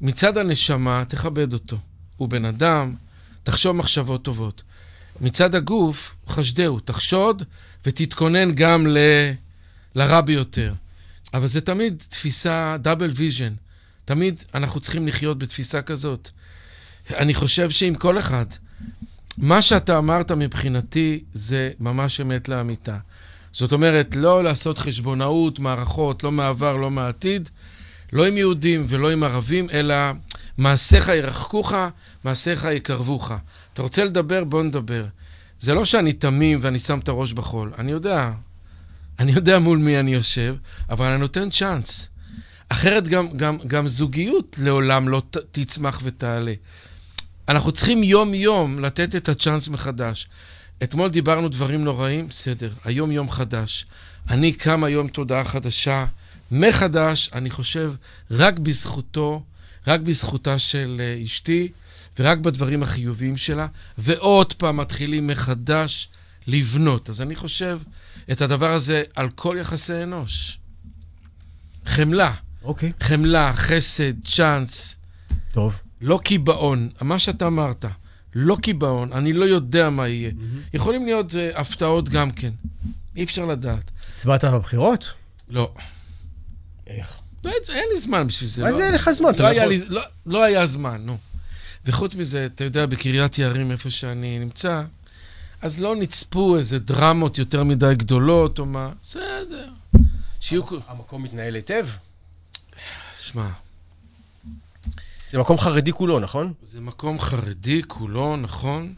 מצד הנשמה, תכבד אותו. הוא בן אדם, תחשוב מחשבות טובות. מצד הגוף, חשדהו, תחשוד ותתכונן גם ל... לרע ביותר. אבל זה תמיד תפיסה דאבל ויז'ן. תמיד אנחנו צריכים לחיות בתפיסה כזאת. אני חושב שעם כל אחד. מה שאתה אמרת מבחינתי זה ממש אמת לאמיתה. זאת אומרת, לא לעשות חשבונאות, מערכות, לא מעבר, לא מעתיד, לא עם יהודים ולא עם ערבים, אלא מעשיך ירחקוך, מעשיך יקרבוך. אתה רוצה לדבר? בוא נדבר. זה לא שאני תמים ואני שם את הראש בחול. אני יודע, אני יודע מול מי אני יושב, אבל אני נותן צ'אנס. אחרת גם, גם, גם זוגיות לעולם לא ת, תצמח ותעלה. אנחנו צריכים יום-יום לתת את הצ'אנס מחדש. אתמול דיברנו דברים נוראים, בסדר, היום יום חדש. אני קם היום תודעה חדשה, מחדש, אני חושב, רק בזכותו, רק בזכותה של אה, אשתי, ורק בדברים החיוביים שלה, ועוד פעם מתחילים מחדש לבנות. אז אני חושב את הדבר הזה על כל יחסי אנוש. חמלה. אוקיי. Okay. חמלה, חסד, צ'אנס. טוב. לא קיבעון, מה שאתה אמרת, לא קיבעון, אני לא יודע מה יהיה. Mm-hmm. יכולים להיות uh, הפתעות גם כן, אי אפשר לדעת. הצבעת בבחירות? לא. איך? לא, אין לי זמן בשביל זה. מה לא, זה אין לך זמן? לא, לא, היה, יכול... לא, לא היה זמן, נו. וחוץ מזה, אתה יודע, בקריית יערים, איפה שאני נמצא, אז לא נצפו איזה דרמות יותר מדי גדולות או מה. בסדר. שיהיו... המקום מתנהל היטב? שמע, זה מקום חרדי כולו, נכון? זה מקום חרדי כולו, נכון.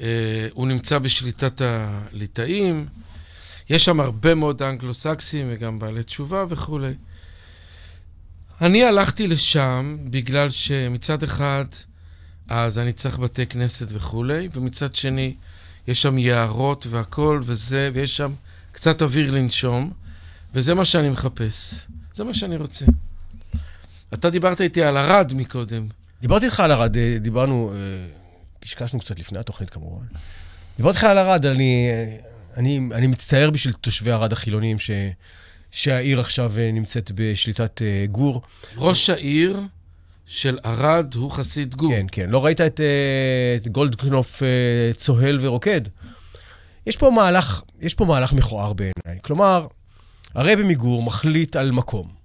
אה, הוא נמצא בשליטת הליטאים. יש שם הרבה מאוד אנגלו-סקסים וגם בעלי תשובה וכולי. אני הלכתי לשם בגלל שמצד אחד, אז אני צריך בתי כנסת וכולי, ומצד שני, יש שם יערות והכול וזה, ויש שם קצת אוויר לנשום, וזה מה שאני מחפש. זה מה שאני רוצה. אתה דיברת איתי על ערד מקודם. דיברתי איתך על ערד, אה, דיברנו, אה, קשקשנו קצת לפני התוכנית כמובן. דיברתי איתך על ערד, אני, אה, אני, אני מצטער בשביל תושבי ערד החילונים ש, שהעיר עכשיו נמצאת בשליטת גור. ראש העיר של ערד הוא חסיד גור. כן, כן. לא ראית את, את גולדקנופ צוהל ורוקד? יש פה מהלך, יש פה מהלך מכוער בעיניי. כלומר, הרבי מגור מחליט על מקום.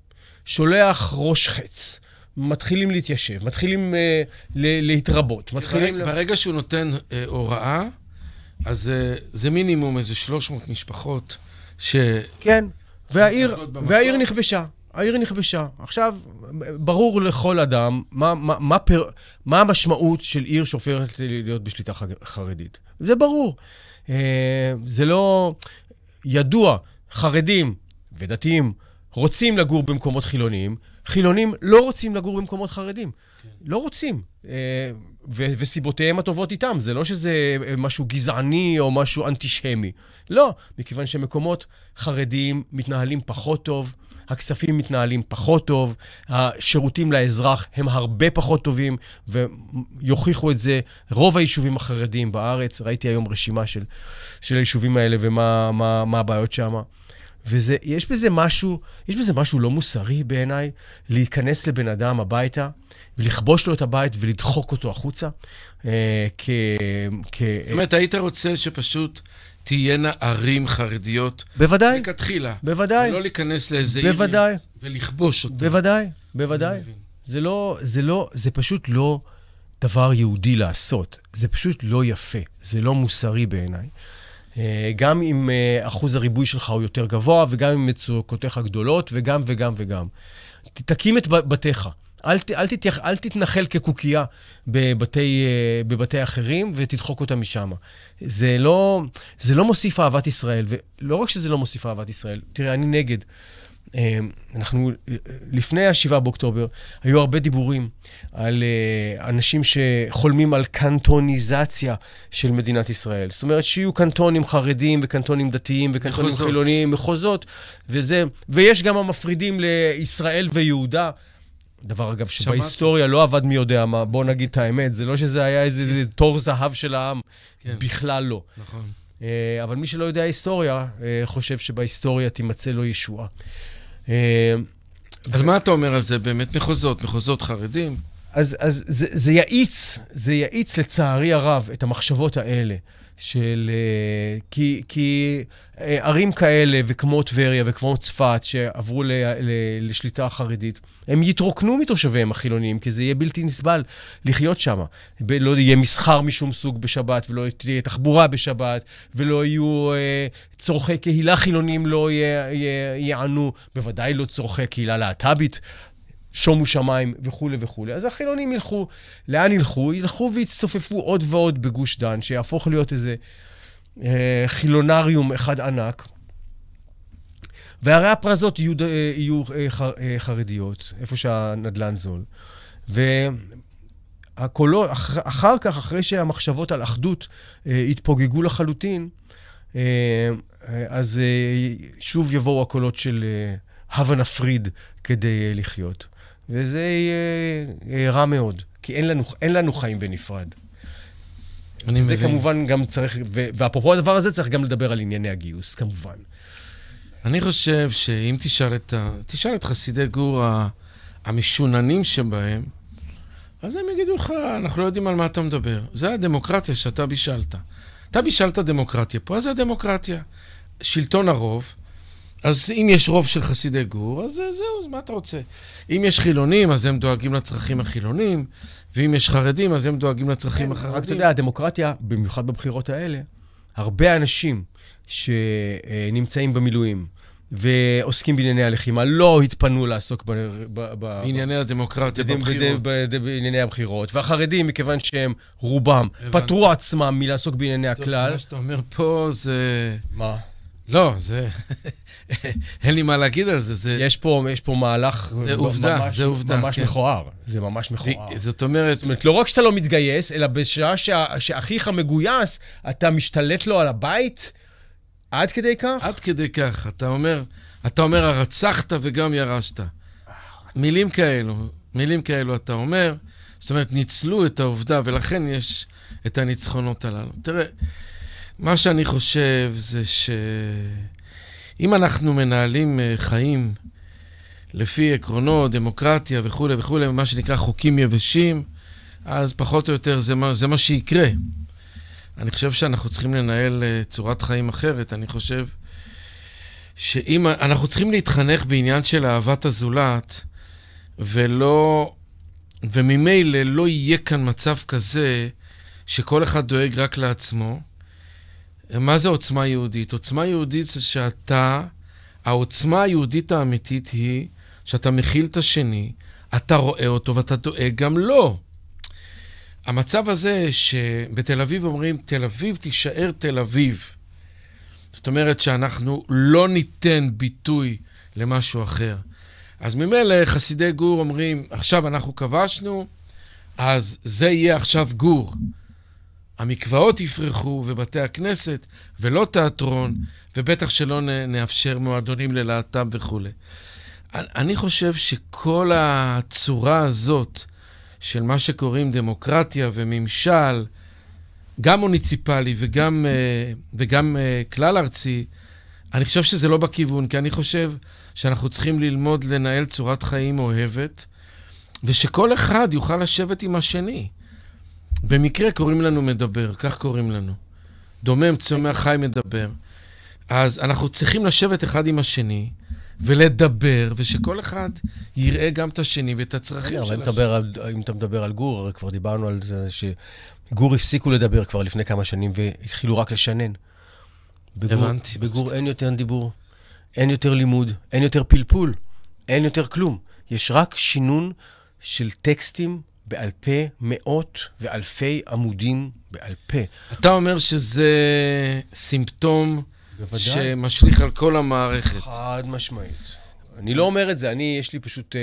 שולח ראש חץ. מתחילים להתיישב, מתחילים אה, ל- להתרבות, כן, מתחילים... ברג, ל... ברגע שהוא נותן אה, הוראה, אז אה, זה מינימום איזה 300 משפחות ש... כן, והעיר, והעיר נכבשה. העיר נכבשה. עכשיו, ברור לכל אדם מה, מה, מה, פר, מה המשמעות של עיר שהופכת להיות בשליטה חרדית. זה ברור. אה, זה לא ידוע, חרדים ודתיים רוצים לגור במקומות חילוניים, חילונים לא רוצים לגור במקומות חרדים. כן. לא רוצים. אה, ו- וסיבותיהם הטובות איתם, זה לא שזה אה, משהו גזעני או משהו אנטישמי. לא, מכיוון שמקומות חרדיים מתנהלים פחות טוב, הכספים מתנהלים פחות טוב, השירותים לאזרח הם הרבה פחות טובים, ויוכיחו את זה רוב היישובים החרדיים בארץ. ראיתי היום רשימה של, של היישובים האלה ומה מה, מה הבעיות שם. ויש בזה משהו, יש בזה משהו לא מוסרי בעיניי, להיכנס לבן אדם הביתה, ולכבוש לו את הבית ולדחוק אותו החוצה. אה, כ, כ... זאת אומרת, היית רוצה שפשוט תהיינה ערים חרדיות. בוודאי. לכתחילה. בוודאי. ולא להיכנס לאיזה עיר. בוודאי. ולכבוש אותה. בוודאי, בוודאי. זה לא, זה לא, זה פשוט לא דבר יהודי לעשות. זה פשוט לא יפה. זה לא מוסרי בעיניי. אה, גם אם אה, אחוז הריבוי שלך הוא יותר גבוה, וגם אם מצוקותיך גדולות, וגם וגם וגם. תקים את בתיך. אל, אל, תתייח, אל תתנחל כקוקייה בבתי, אה, בבתי אחרים ותדחוק אותה משם. זה לא, זה לא מוסיף אהבת ישראל, ולא רק שזה לא מוסיף אהבת ישראל, תראה, אני נגד. אמ, אנחנו, לפני ה-7 באוקטובר, היו הרבה דיבורים על אה, אנשים שחולמים על קנטוניזציה של מדינת ישראל. זאת אומרת, שיהיו קנטונים חרדים וקנטונים דתיים וקנטונים מחוזות. חילוניים, מחוזות, וזה, ויש גם המפרידים לישראל ויהודה. דבר, אגב, שבהיסטוריה לא עבד מי יודע מה, בואו נגיד את האמת, זה לא שזה היה איזה, איזה תור זהב של העם, כן. בכלל לא. נכון. אה, אבל מי שלא יודע היסטוריה, אה, חושב שבהיסטוריה תימצא לו ישועה. אה, אז מה אתה אומר על זה באמת? מחוזות, מחוזות חרדים? אז, אז זה, זה יאיץ, זה יאיץ לצערי הרב את המחשבות האלה. של... אה, כי, כי אה, ערים כאלה, וכמו טבריה וכמו צפת, שעברו ל, ל, לשליטה החרדית, הם יתרוקנו מתושביהם החילונים, כי זה יהיה בלתי נסבל לחיות שם. לא יהיה מסחר משום סוג בשבת, ולא תהיה תחבורה בשבת, ולא יהיו אה, צורכי קהילה חילונים לא ייענו, בוודאי לא צורכי קהילה להט"בית שומו שמיים וכולי וכולי. אז החילונים ילכו. לאן ילכו? ילכו ויצטופפו עוד ועוד בגוש דן, שיהפוך להיות איזה אה, חילונריום אחד ענק. וערי הפרזות יהיו, אה, יהיו אה, ח, אה, חרדיות, איפה שהנדלן זול. והקולות, אח, אחר כך, אחרי שהמחשבות על אחדות אה, התפוגגו לחלוטין, אה, אה, אז אה, שוב יבואו הקולות של... אה, הבה נפריד כדי אה, לחיות. וזה יהיה רע מאוד, כי אין לנו, אין לנו חיים בנפרד. אני זה מבין. זה כמובן גם צריך, ו- ואפרופו הדבר הזה, צריך גם לדבר על ענייני הגיוס, כמובן. אני חושב שאם תשאל את, ה... תשאל את חסידי גור המשוננים שבהם, אז הם יגידו לך, אנחנו לא יודעים על מה אתה מדבר. זה הדמוקרטיה שאתה בישלת. אתה בישלת דמוקרטיה פה, אז זה הדמוקרטיה. שלטון הרוב, אז אם יש רוב של חסידי גור, אז אה, זהו, אז מה אתה רוצה? אם יש חילונים, אז הם דואגים לצרכים החילונים, ואם יש חרדים, אז הם דואגים לצרכים כן, החרדים. רק אתה יודע, הדמוקרטיה, במיוחד בבחירות האלה, הרבה אנשים שנמצאים במילואים, ועוסקים בענייני הלחימה, לא התפנו לעסוק ב... ב, ב בענייני הדמוקרטיה בד, בבחירות. בד, בד, בענייני הבחירות. והחרדים, מכיוון שהם רובם, הבנתי. פטרו עצמם מלעסוק בענייני טוב, הכלל. טוב, מה שאתה אומר פה זה... מה? לא, זה... אין לי מה להגיד על זה. זה... יש, פה, יש פה מהלך... זה עובדה, ממש, זה עובדה. ממש כן. מכוער. זה ממש מכוער. ו- זאת אומרת... זאת אומרת, לא רק שאתה לא מתגייס, אלא בשעה ש- שאחיך מגויס, אתה משתלט לו על הבית? עד כדי כך? עד כדי כך. אתה אומר, אתה אומר, הרצחת וגם ירשת. מילים כאלו, מילים כאלו אתה אומר. זאת אומרת, ניצלו את העובדה, ולכן יש את הניצחונות הללו. תראה... מה שאני חושב זה שאם אנחנו מנהלים אה, חיים לפי עקרונות, דמוקרטיה וכולי וכולי, מה שנקרא חוקים יבשים, אז פחות או יותר זה מה, זה מה שיקרה. אני חושב שאנחנו צריכים לנהל אה, צורת חיים אחרת. אני חושב שאם... אנחנו צריכים להתחנך בעניין של אהבת הזולת, ולא... וממילא לא יהיה כאן מצב כזה שכל אחד דואג רק לעצמו, מה זה עוצמה יהודית? עוצמה יהודית זה שאתה, העוצמה היהודית האמיתית היא שאתה מכיל את השני, אתה רואה אותו ואתה דואג גם לו. המצב הזה שבתל אביב אומרים, תל אביב תישאר תל אביב. זאת אומרת שאנחנו לא ניתן ביטוי למשהו אחר. אז ממילא חסידי גור אומרים, עכשיו אנחנו כבשנו, אז זה יהיה עכשיו גור. המקוואות יפרחו, ובתי הכנסת, ולא תיאטרון, ובטח שלא נאפשר מועדונים ללהט"ב וכולי. אני חושב שכל הצורה הזאת של מה שקוראים דמוקרטיה וממשל, גם מוניציפלי וגם, אה, וגם אה, כלל ארצי, אני חושב שזה לא בכיוון, כי אני חושב שאנחנו צריכים ללמוד לנהל צורת חיים אוהבת, ושכל אחד יוכל לשבת עם השני. במקרה קוראים לנו מדבר, כך קוראים לנו. דומם, צומח, חי, מדבר. אז אנחנו צריכים לשבת אחד עם השני ולדבר, ושכל אחד יראה גם את השני ואת הצרכים של השני. אם אתה מדבר על גור, כבר דיברנו על זה שגור הפסיקו לדבר כבר לפני כמה שנים והתחילו רק לשנן. הבנתי. בגור אין יותר דיבור, אין יותר לימוד, אין יותר פלפול, אין יותר כלום. יש רק שינון של טקסטים בעל פה מאות ואלפי עמודים בעל פה. אתה אומר שזה סימפטום בוודאי. שמשליך על כל המערכת. חד משמעית. אני לא אומר את זה, אני, יש לי פשוט, אה,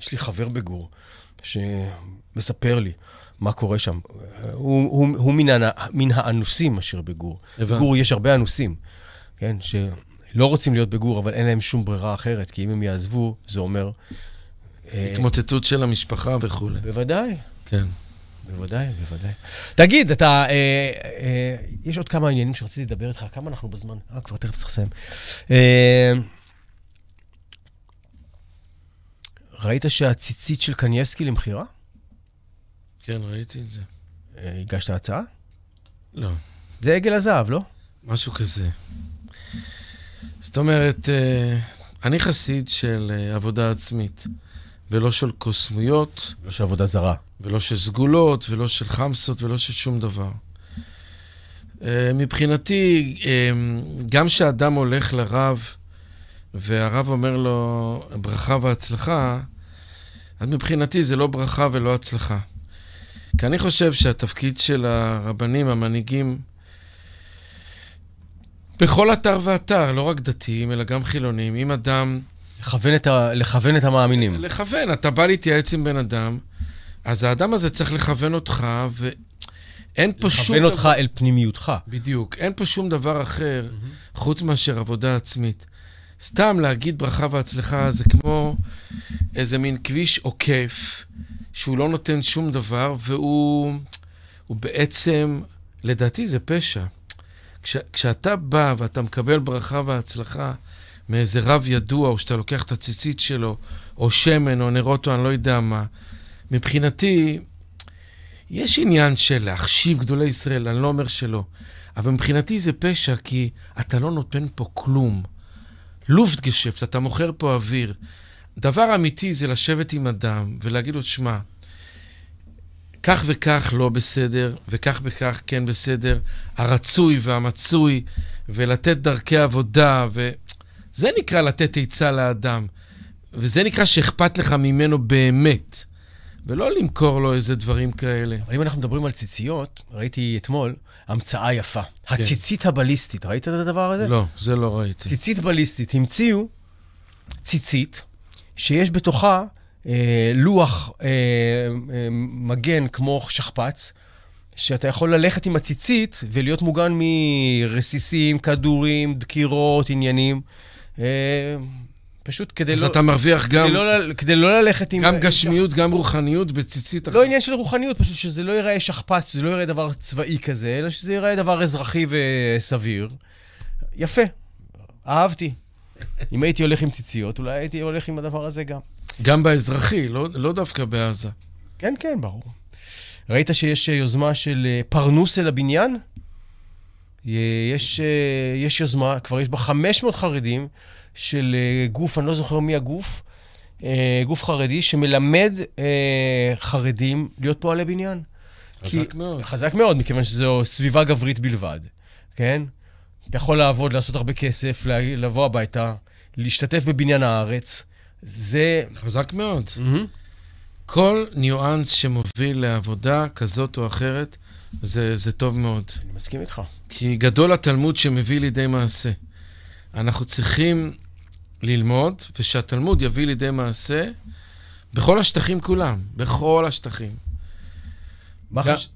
יש לי חבר בגור שמספר לי מה קורה שם. הוא, הוא, הוא מן, מן האנוסים אשר בגור. הבנתי. בגור יש הרבה אנוסים, כן, שלא רוצים להיות בגור, אבל אין להם שום ברירה אחרת, כי אם הם יעזבו, זה אומר אה, התמוטטות של המשפחה וכולי. בוודאי. כן. בוודאי, בוודאי. תגיד, אתה... אה, אה, יש עוד כמה עניינים שרציתי לדבר איתך. כמה אנחנו בזמן? אה, כבר תכף צריך לסיים. אה, ראית שהציצית של קנייבסקי למכירה? כן, ראיתי את זה. אה, הגשת הצעה? לא. זה עגל הזהב, לא? משהו כזה. זאת אומרת, אה, אני חסיד של אה, עבודה עצמית. ולא של קוסמויות. לא של עבודה זרה. ולא של סגולות, ולא של חמסות, ולא של שום דבר. אה, מבחינתי, אה, גם כשאדם הולך לרב, והרב אומר לו ברכה והצלחה, אז מבחינתי זה לא ברכה ולא הצלחה. כי אני חושב שהתפקיד של הרבנים, המנהיגים, בכל אתר ואתר, לא רק דתיים, אלא גם חילונים, אם אדם לכוון את, ה... לכוון את המאמינים. לכוון, אתה בא להתייעץ עם בן אדם, אז האדם הזה צריך לכוון אותך, ואין פה שום דבר... לכוון אותך אל פנימיותך. בדיוק. אין פה שום דבר אחר mm-hmm. חוץ מאשר עבודה עצמית. סתם להגיד ברכה והצלחה זה כמו איזה מין כביש עוקף, שהוא לא נותן שום דבר, והוא בעצם, לדעתי זה פשע. כש, כשאתה בא ואתה מקבל ברכה והצלחה, מאיזה רב ידוע, או שאתה לוקח את הציצית שלו, או שמן, או נרוטו, אני לא יודע מה. מבחינתי, יש עניין של להחשיב גדולי ישראל, אני לא אומר שלא, אבל מבחינתי זה פשע, כי אתה לא נותן פה כלום. לופט גשפט, אתה מוכר פה אוויר. דבר אמיתי זה לשבת עם אדם ולהגיד לו, שמע, כך וכך לא בסדר, וכך וכך כן בסדר, הרצוי והמצוי, ולתת דרכי עבודה, ו... זה נקרא לתת עצה לאדם, וזה נקרא שאכפת לך ממנו באמת, ולא למכור לו איזה דברים כאלה. אבל אם אנחנו מדברים על ציציות, ראיתי אתמול המצאה יפה. כן. הציצית כן. הבליסטית, ראית את הדבר הזה? לא, זה לא ראיתי. ציצית בליסטית, המציאו ציצית שיש בתוכה אה, לוח אה, אה, מגן כמו שכפ"ץ, שאתה יכול ללכת עם הציצית ולהיות מוגן מרסיסים, כדורים, דקירות, עניינים. אה, פשוט כדי אז לא... אז אתה מרוויח כדי גם... לא, כדי לא ללכת עם... גם גשמיות, גם רוחניות בציצית לא אחת. לא עניין של רוחניות, פשוט שזה לא ייראה שכפ"ץ, שזה לא ייראה דבר צבאי כזה, אלא שזה ייראה דבר אזרחי וסביר. יפה, אהבתי. אם הייתי הולך עם ציציות, אולי הייתי הולך עם הדבר הזה גם. גם באזרחי, לא, לא דווקא בעזה. כן, כן, ברור. ראית שיש אה, יוזמה של אה, פרנוס אל הבניין? אה, יש, אה, יש יוזמה, כבר יש בה 500 חרדים של אה, גוף, אני לא זוכר מי הגוף, גוף חרדי שמלמד חרדים להיות פועלי בניין. חזק כי, מאוד. חזק מאוד, מכיוון שזו סביבה גברית בלבד, כן? אתה יכול לעבוד, לעשות הרבה כסף, לבוא הביתה, להשתתף בבניין הארץ. זה... חזק מאוד. Mm-hmm. כל ניואנס שמוביל לעבודה כזאת או אחרת, זה, זה טוב מאוד. אני מסכים איתך. כי גדול התלמוד שמביא לידי מעשה. אנחנו צריכים ללמוד, ושהתלמוד יביא לידי מעשה בכל השטחים כולם, בכל השטחים. גם, חש...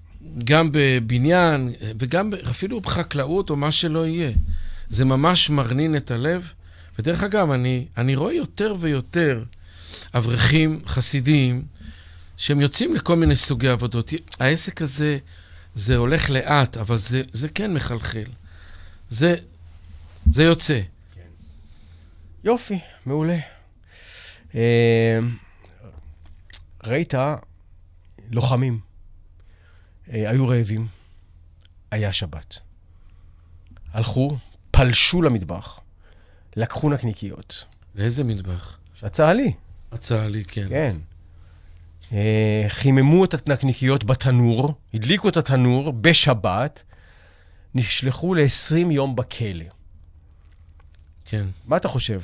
גם בבניין, וגם אפילו בחקלאות או מה שלא יהיה. זה ממש מרנין את הלב. ודרך אגב, אני, אני רואה יותר ויותר אברכים חסידיים שהם יוצאים לכל מיני סוגי עבודות. העסק הזה זה הולך לאט, אבל זה, זה כן מחלחל. זה, זה יוצא. כן. יופי, מעולה. אה, ראית לוחמים, אה, היו רעבים, היה שבת. הלכו, פלשו למטבח, לקחו נקניקיות. לאיזה מטבח? הצה"לי. הצה"לי, כן. כן. אה, חיממו את התנקניקיות בתנור, הדליקו את התנור בשבת, נשלחו ל-20 יום בכלא. כן. מה אתה חושב?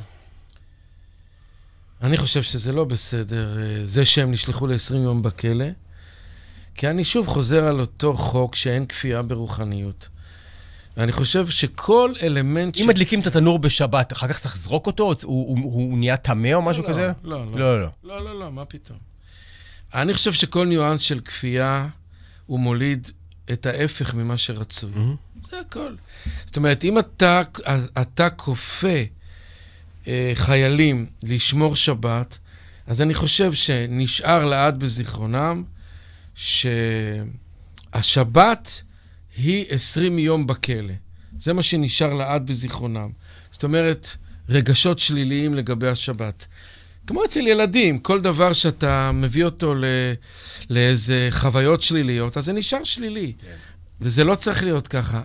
אני חושב שזה לא בסדר, אה, זה שהם נשלחו ל-20 יום בכלא, כי אני שוב חוזר על אותו חוק שאין כפייה ברוחניות. ואני חושב שכל אלמנט... אם ש... אם מדליקים את התנור בשבת, אחר כך צריך לזרוק אותו? הוא, הוא, הוא, הוא נהיה טמא או משהו לא, כזה? לא לא. לא, לא. לא, לא, לא, לא מה פתאום. אני חושב שכל ניואנס של כפייה, הוא מוליד את ההפך ממה שרצוי. Mm-hmm. זה הכל. זאת אומרת, אם אתה, אתה כופה אה, חיילים לשמור שבת, אז אני חושב שנשאר לעד בזיכרונם שהשבת היא 20 יום בכלא. זה מה שנשאר לעד בזיכרונם. זאת אומרת, רגשות שליליים לגבי השבת. כמו אצל ילדים, כל דבר שאתה מביא אותו ל... לאיזה חוויות שליליות, אז זה נשאר שלילי. כן. וזה לא צריך להיות ככה.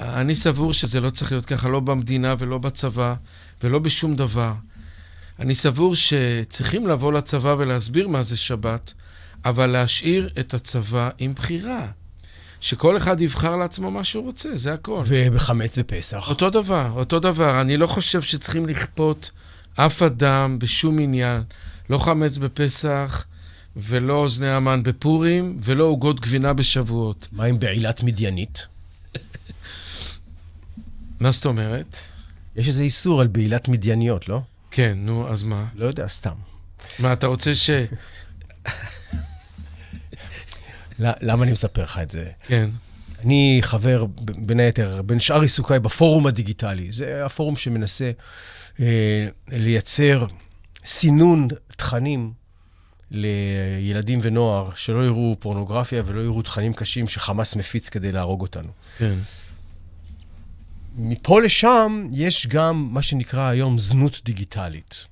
אני סבור שזה לא צריך להיות ככה, לא במדינה ולא בצבא ולא בשום דבר. אני סבור שצריכים לבוא לצבא ולהסביר מה זה שבת, אבל להשאיר את הצבא עם בחירה. שכל אחד יבחר לעצמו מה שהוא רוצה, זה הכל. ובחמץ בפסח. אותו דבר, אותו דבר. אני לא חושב שצריכים לכפות... אף אדם בשום עניין, לא חמץ בפסח, ולא אוזני המן בפורים, ולא עוגות גבינה בשבועות. מה עם בעילת מדיינית? מה זאת אומרת? יש איזה איסור על בעילת מדייניות, לא? כן, נו, אז מה? לא יודע, סתם. מה, אתה רוצה ש... למה אני מספר לך את זה? כן. אני חבר, בין היתר, בין שאר עיסוקיי בפורום הדיגיטלי. זה הפורום שמנסה אה, לייצר סינון תכנים לילדים ונוער, שלא יראו פורנוגרפיה ולא יראו תכנים קשים שחמאס מפיץ כדי להרוג אותנו. כן. מפה לשם יש גם מה שנקרא היום זנות דיגיטלית.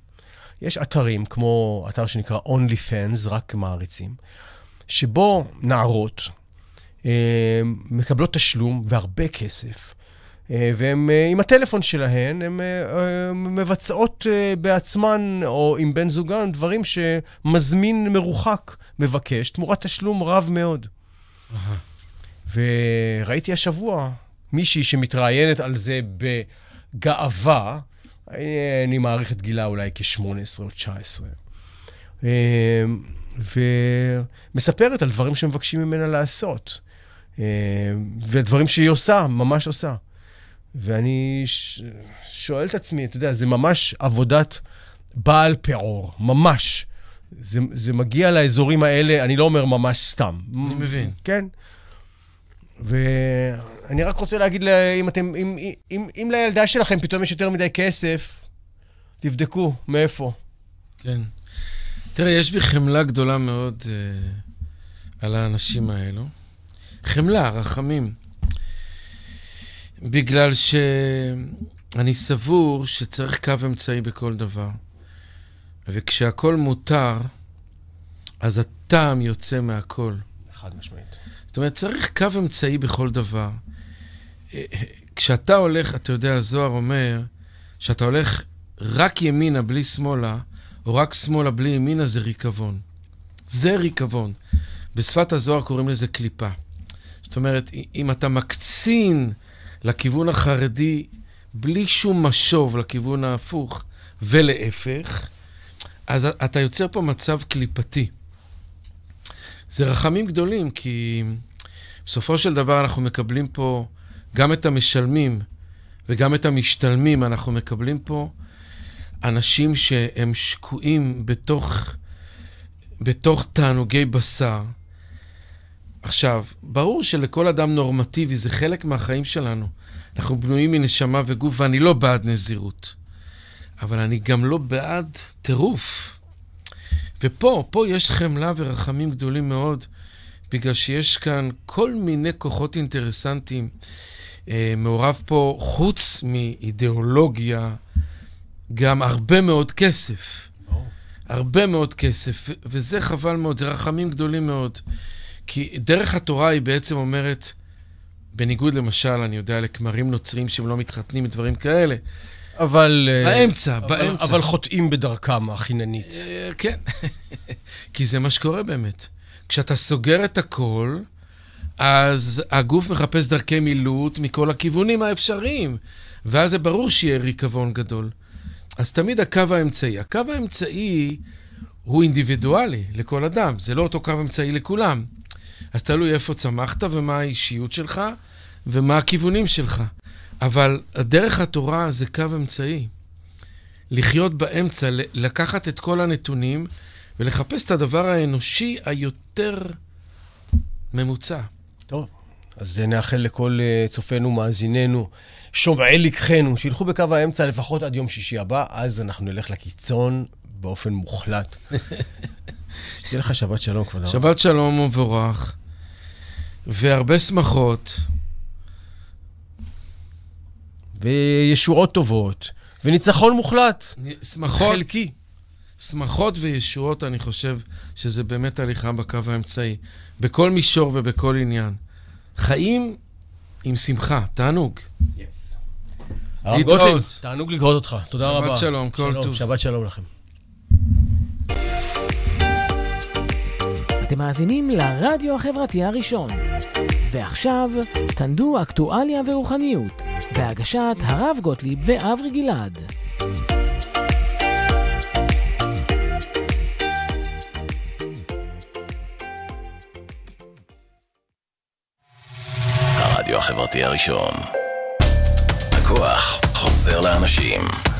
יש אתרים, כמו אתר שנקרא Only Fans, רק מעריצים, שבו נערות אה, מקבלות תשלום והרבה כסף אה, והם אה, עם הטלפון שלהן, הן אה, מבצעות בעצמן או עם בן זוגן דברים שמזמין מרוחק מבקש, תמורת תשלום רב מאוד. וראיתי השבוע מישהי שמתראיינת על זה בגאווה, אני מעריך את גילה אולי כ-18 או 19, אמ, ומספרת על דברים שמבקשים ממנה לעשות, אמ, ודברים שהיא עושה, ממש עושה. ואני ש... שואל את עצמי, אתה יודע, זה ממש עבודת בעל פעור, ממש. זה, זה מגיע לאזורים האלה, אני לא אומר ממש סתם. אני mm, מבין. כן. ואני רק רוצה להגיד, לה, אם אתם, אם, אם, אם לילדה שלכם פתאום יש יותר מדי כסף, תבדקו מאיפה. כן. תראה, יש בי חמלה גדולה מאוד אה, על האנשים האלו. חמלה, רחמים. בגלל שאני סבור שצריך קו אמצעי בכל דבר. וכשהכול מותר, אז הטעם יוצא מהכל. חד משמעית. זאת אומרת, צריך קו אמצעי בכל דבר. כשאתה הולך, אתה יודע, הזוהר אומר, כשאתה הולך רק ימינה בלי שמאלה, או רק שמאלה בלי ימינה, זה ריקבון. זה ריקבון. בשפת הזוהר קוראים לזה קליפה. זאת אומרת, אם אתה מקצין לכיוון החרדי בלי שום משוב לכיוון ההפוך, ולהפך, אז אתה יוצר פה מצב קליפתי. זה רחמים גדולים, כי בסופו של דבר אנחנו מקבלים פה גם את המשלמים וגם את המשתלמים, אנחנו מקבלים פה אנשים שהם שקועים בתוך, בתוך תענוגי בשר. עכשיו, ברור שלכל אדם נורמטיבי זה חלק מהחיים שלנו. אנחנו בנויים מנשמה וגוף, ואני לא בעד נזירות. אבל אני גם לא בעד טירוף. ופה, פה יש חמלה ורחמים גדולים מאוד, בגלל שיש כאן כל מיני כוחות אינטרסנטיים. אה, מעורב פה, חוץ מאידיאולוגיה, גם הרבה מאוד כסף. Oh. הרבה מאוד כסף, וזה חבל מאוד, זה רחמים גדולים מאוד. כי דרך התורה היא בעצם אומרת, בניגוד למשל, אני יודע, לכמרים נוצרים שהם לא מתחתנים ודברים כאלה. אבל... באמצע, אבל, באמצע. אבל חוטאים בדרכם החיננית. אה, כן, כי זה מה שקורה באמת. כשאתה סוגר את הכל, אז הגוף מחפש דרכי מילוט מכל הכיוונים האפשריים, ואז זה ברור שיהיה ריקבון גדול. אז תמיד הקו האמצעי. הקו האמצעי הוא אינדיבידואלי לכל אדם, זה לא אותו קו אמצעי לכולם. אז תלוי איפה צמחת ומה האישיות שלך ומה הכיוונים שלך. אבל דרך התורה זה קו אמצעי. לחיות באמצע, לקחת את כל הנתונים ולחפש את הדבר האנושי היותר ממוצע. טוב, אז נאחל לכל אה, צופינו, מאזיננו, שומעי לקחנו, שילכו בקו האמצע לפחות עד יום שישי הבא, אז אנחנו נלך לקיצון באופן מוחלט. שתהיה לך שבת שלום כבוד הרב. שבת שלום ומבורך. והרבה שמחות. וישועות טובות, וניצחון מוחלט. שמחות. חלקי. שמחות וישועות, אני חושב שזה באמת הליכה בקו האמצעי, בכל מישור ובכל עניין. חיים עם שמחה, תענוג. יס. הרב גוטליב, תענוג לקרוא אותך, תודה שבת רבה. שבת שלום, כל שלום, טוב. שבת שלום לכם. אתם מאזינים לרדיו החברתי הראשון. ועכשיו, תנדו אקטואליה ורוחניות, בהגשת הרב גוטליב ואברי גלעד. הרדיו החברתי הראשון. הכוח חוזר לאנשים.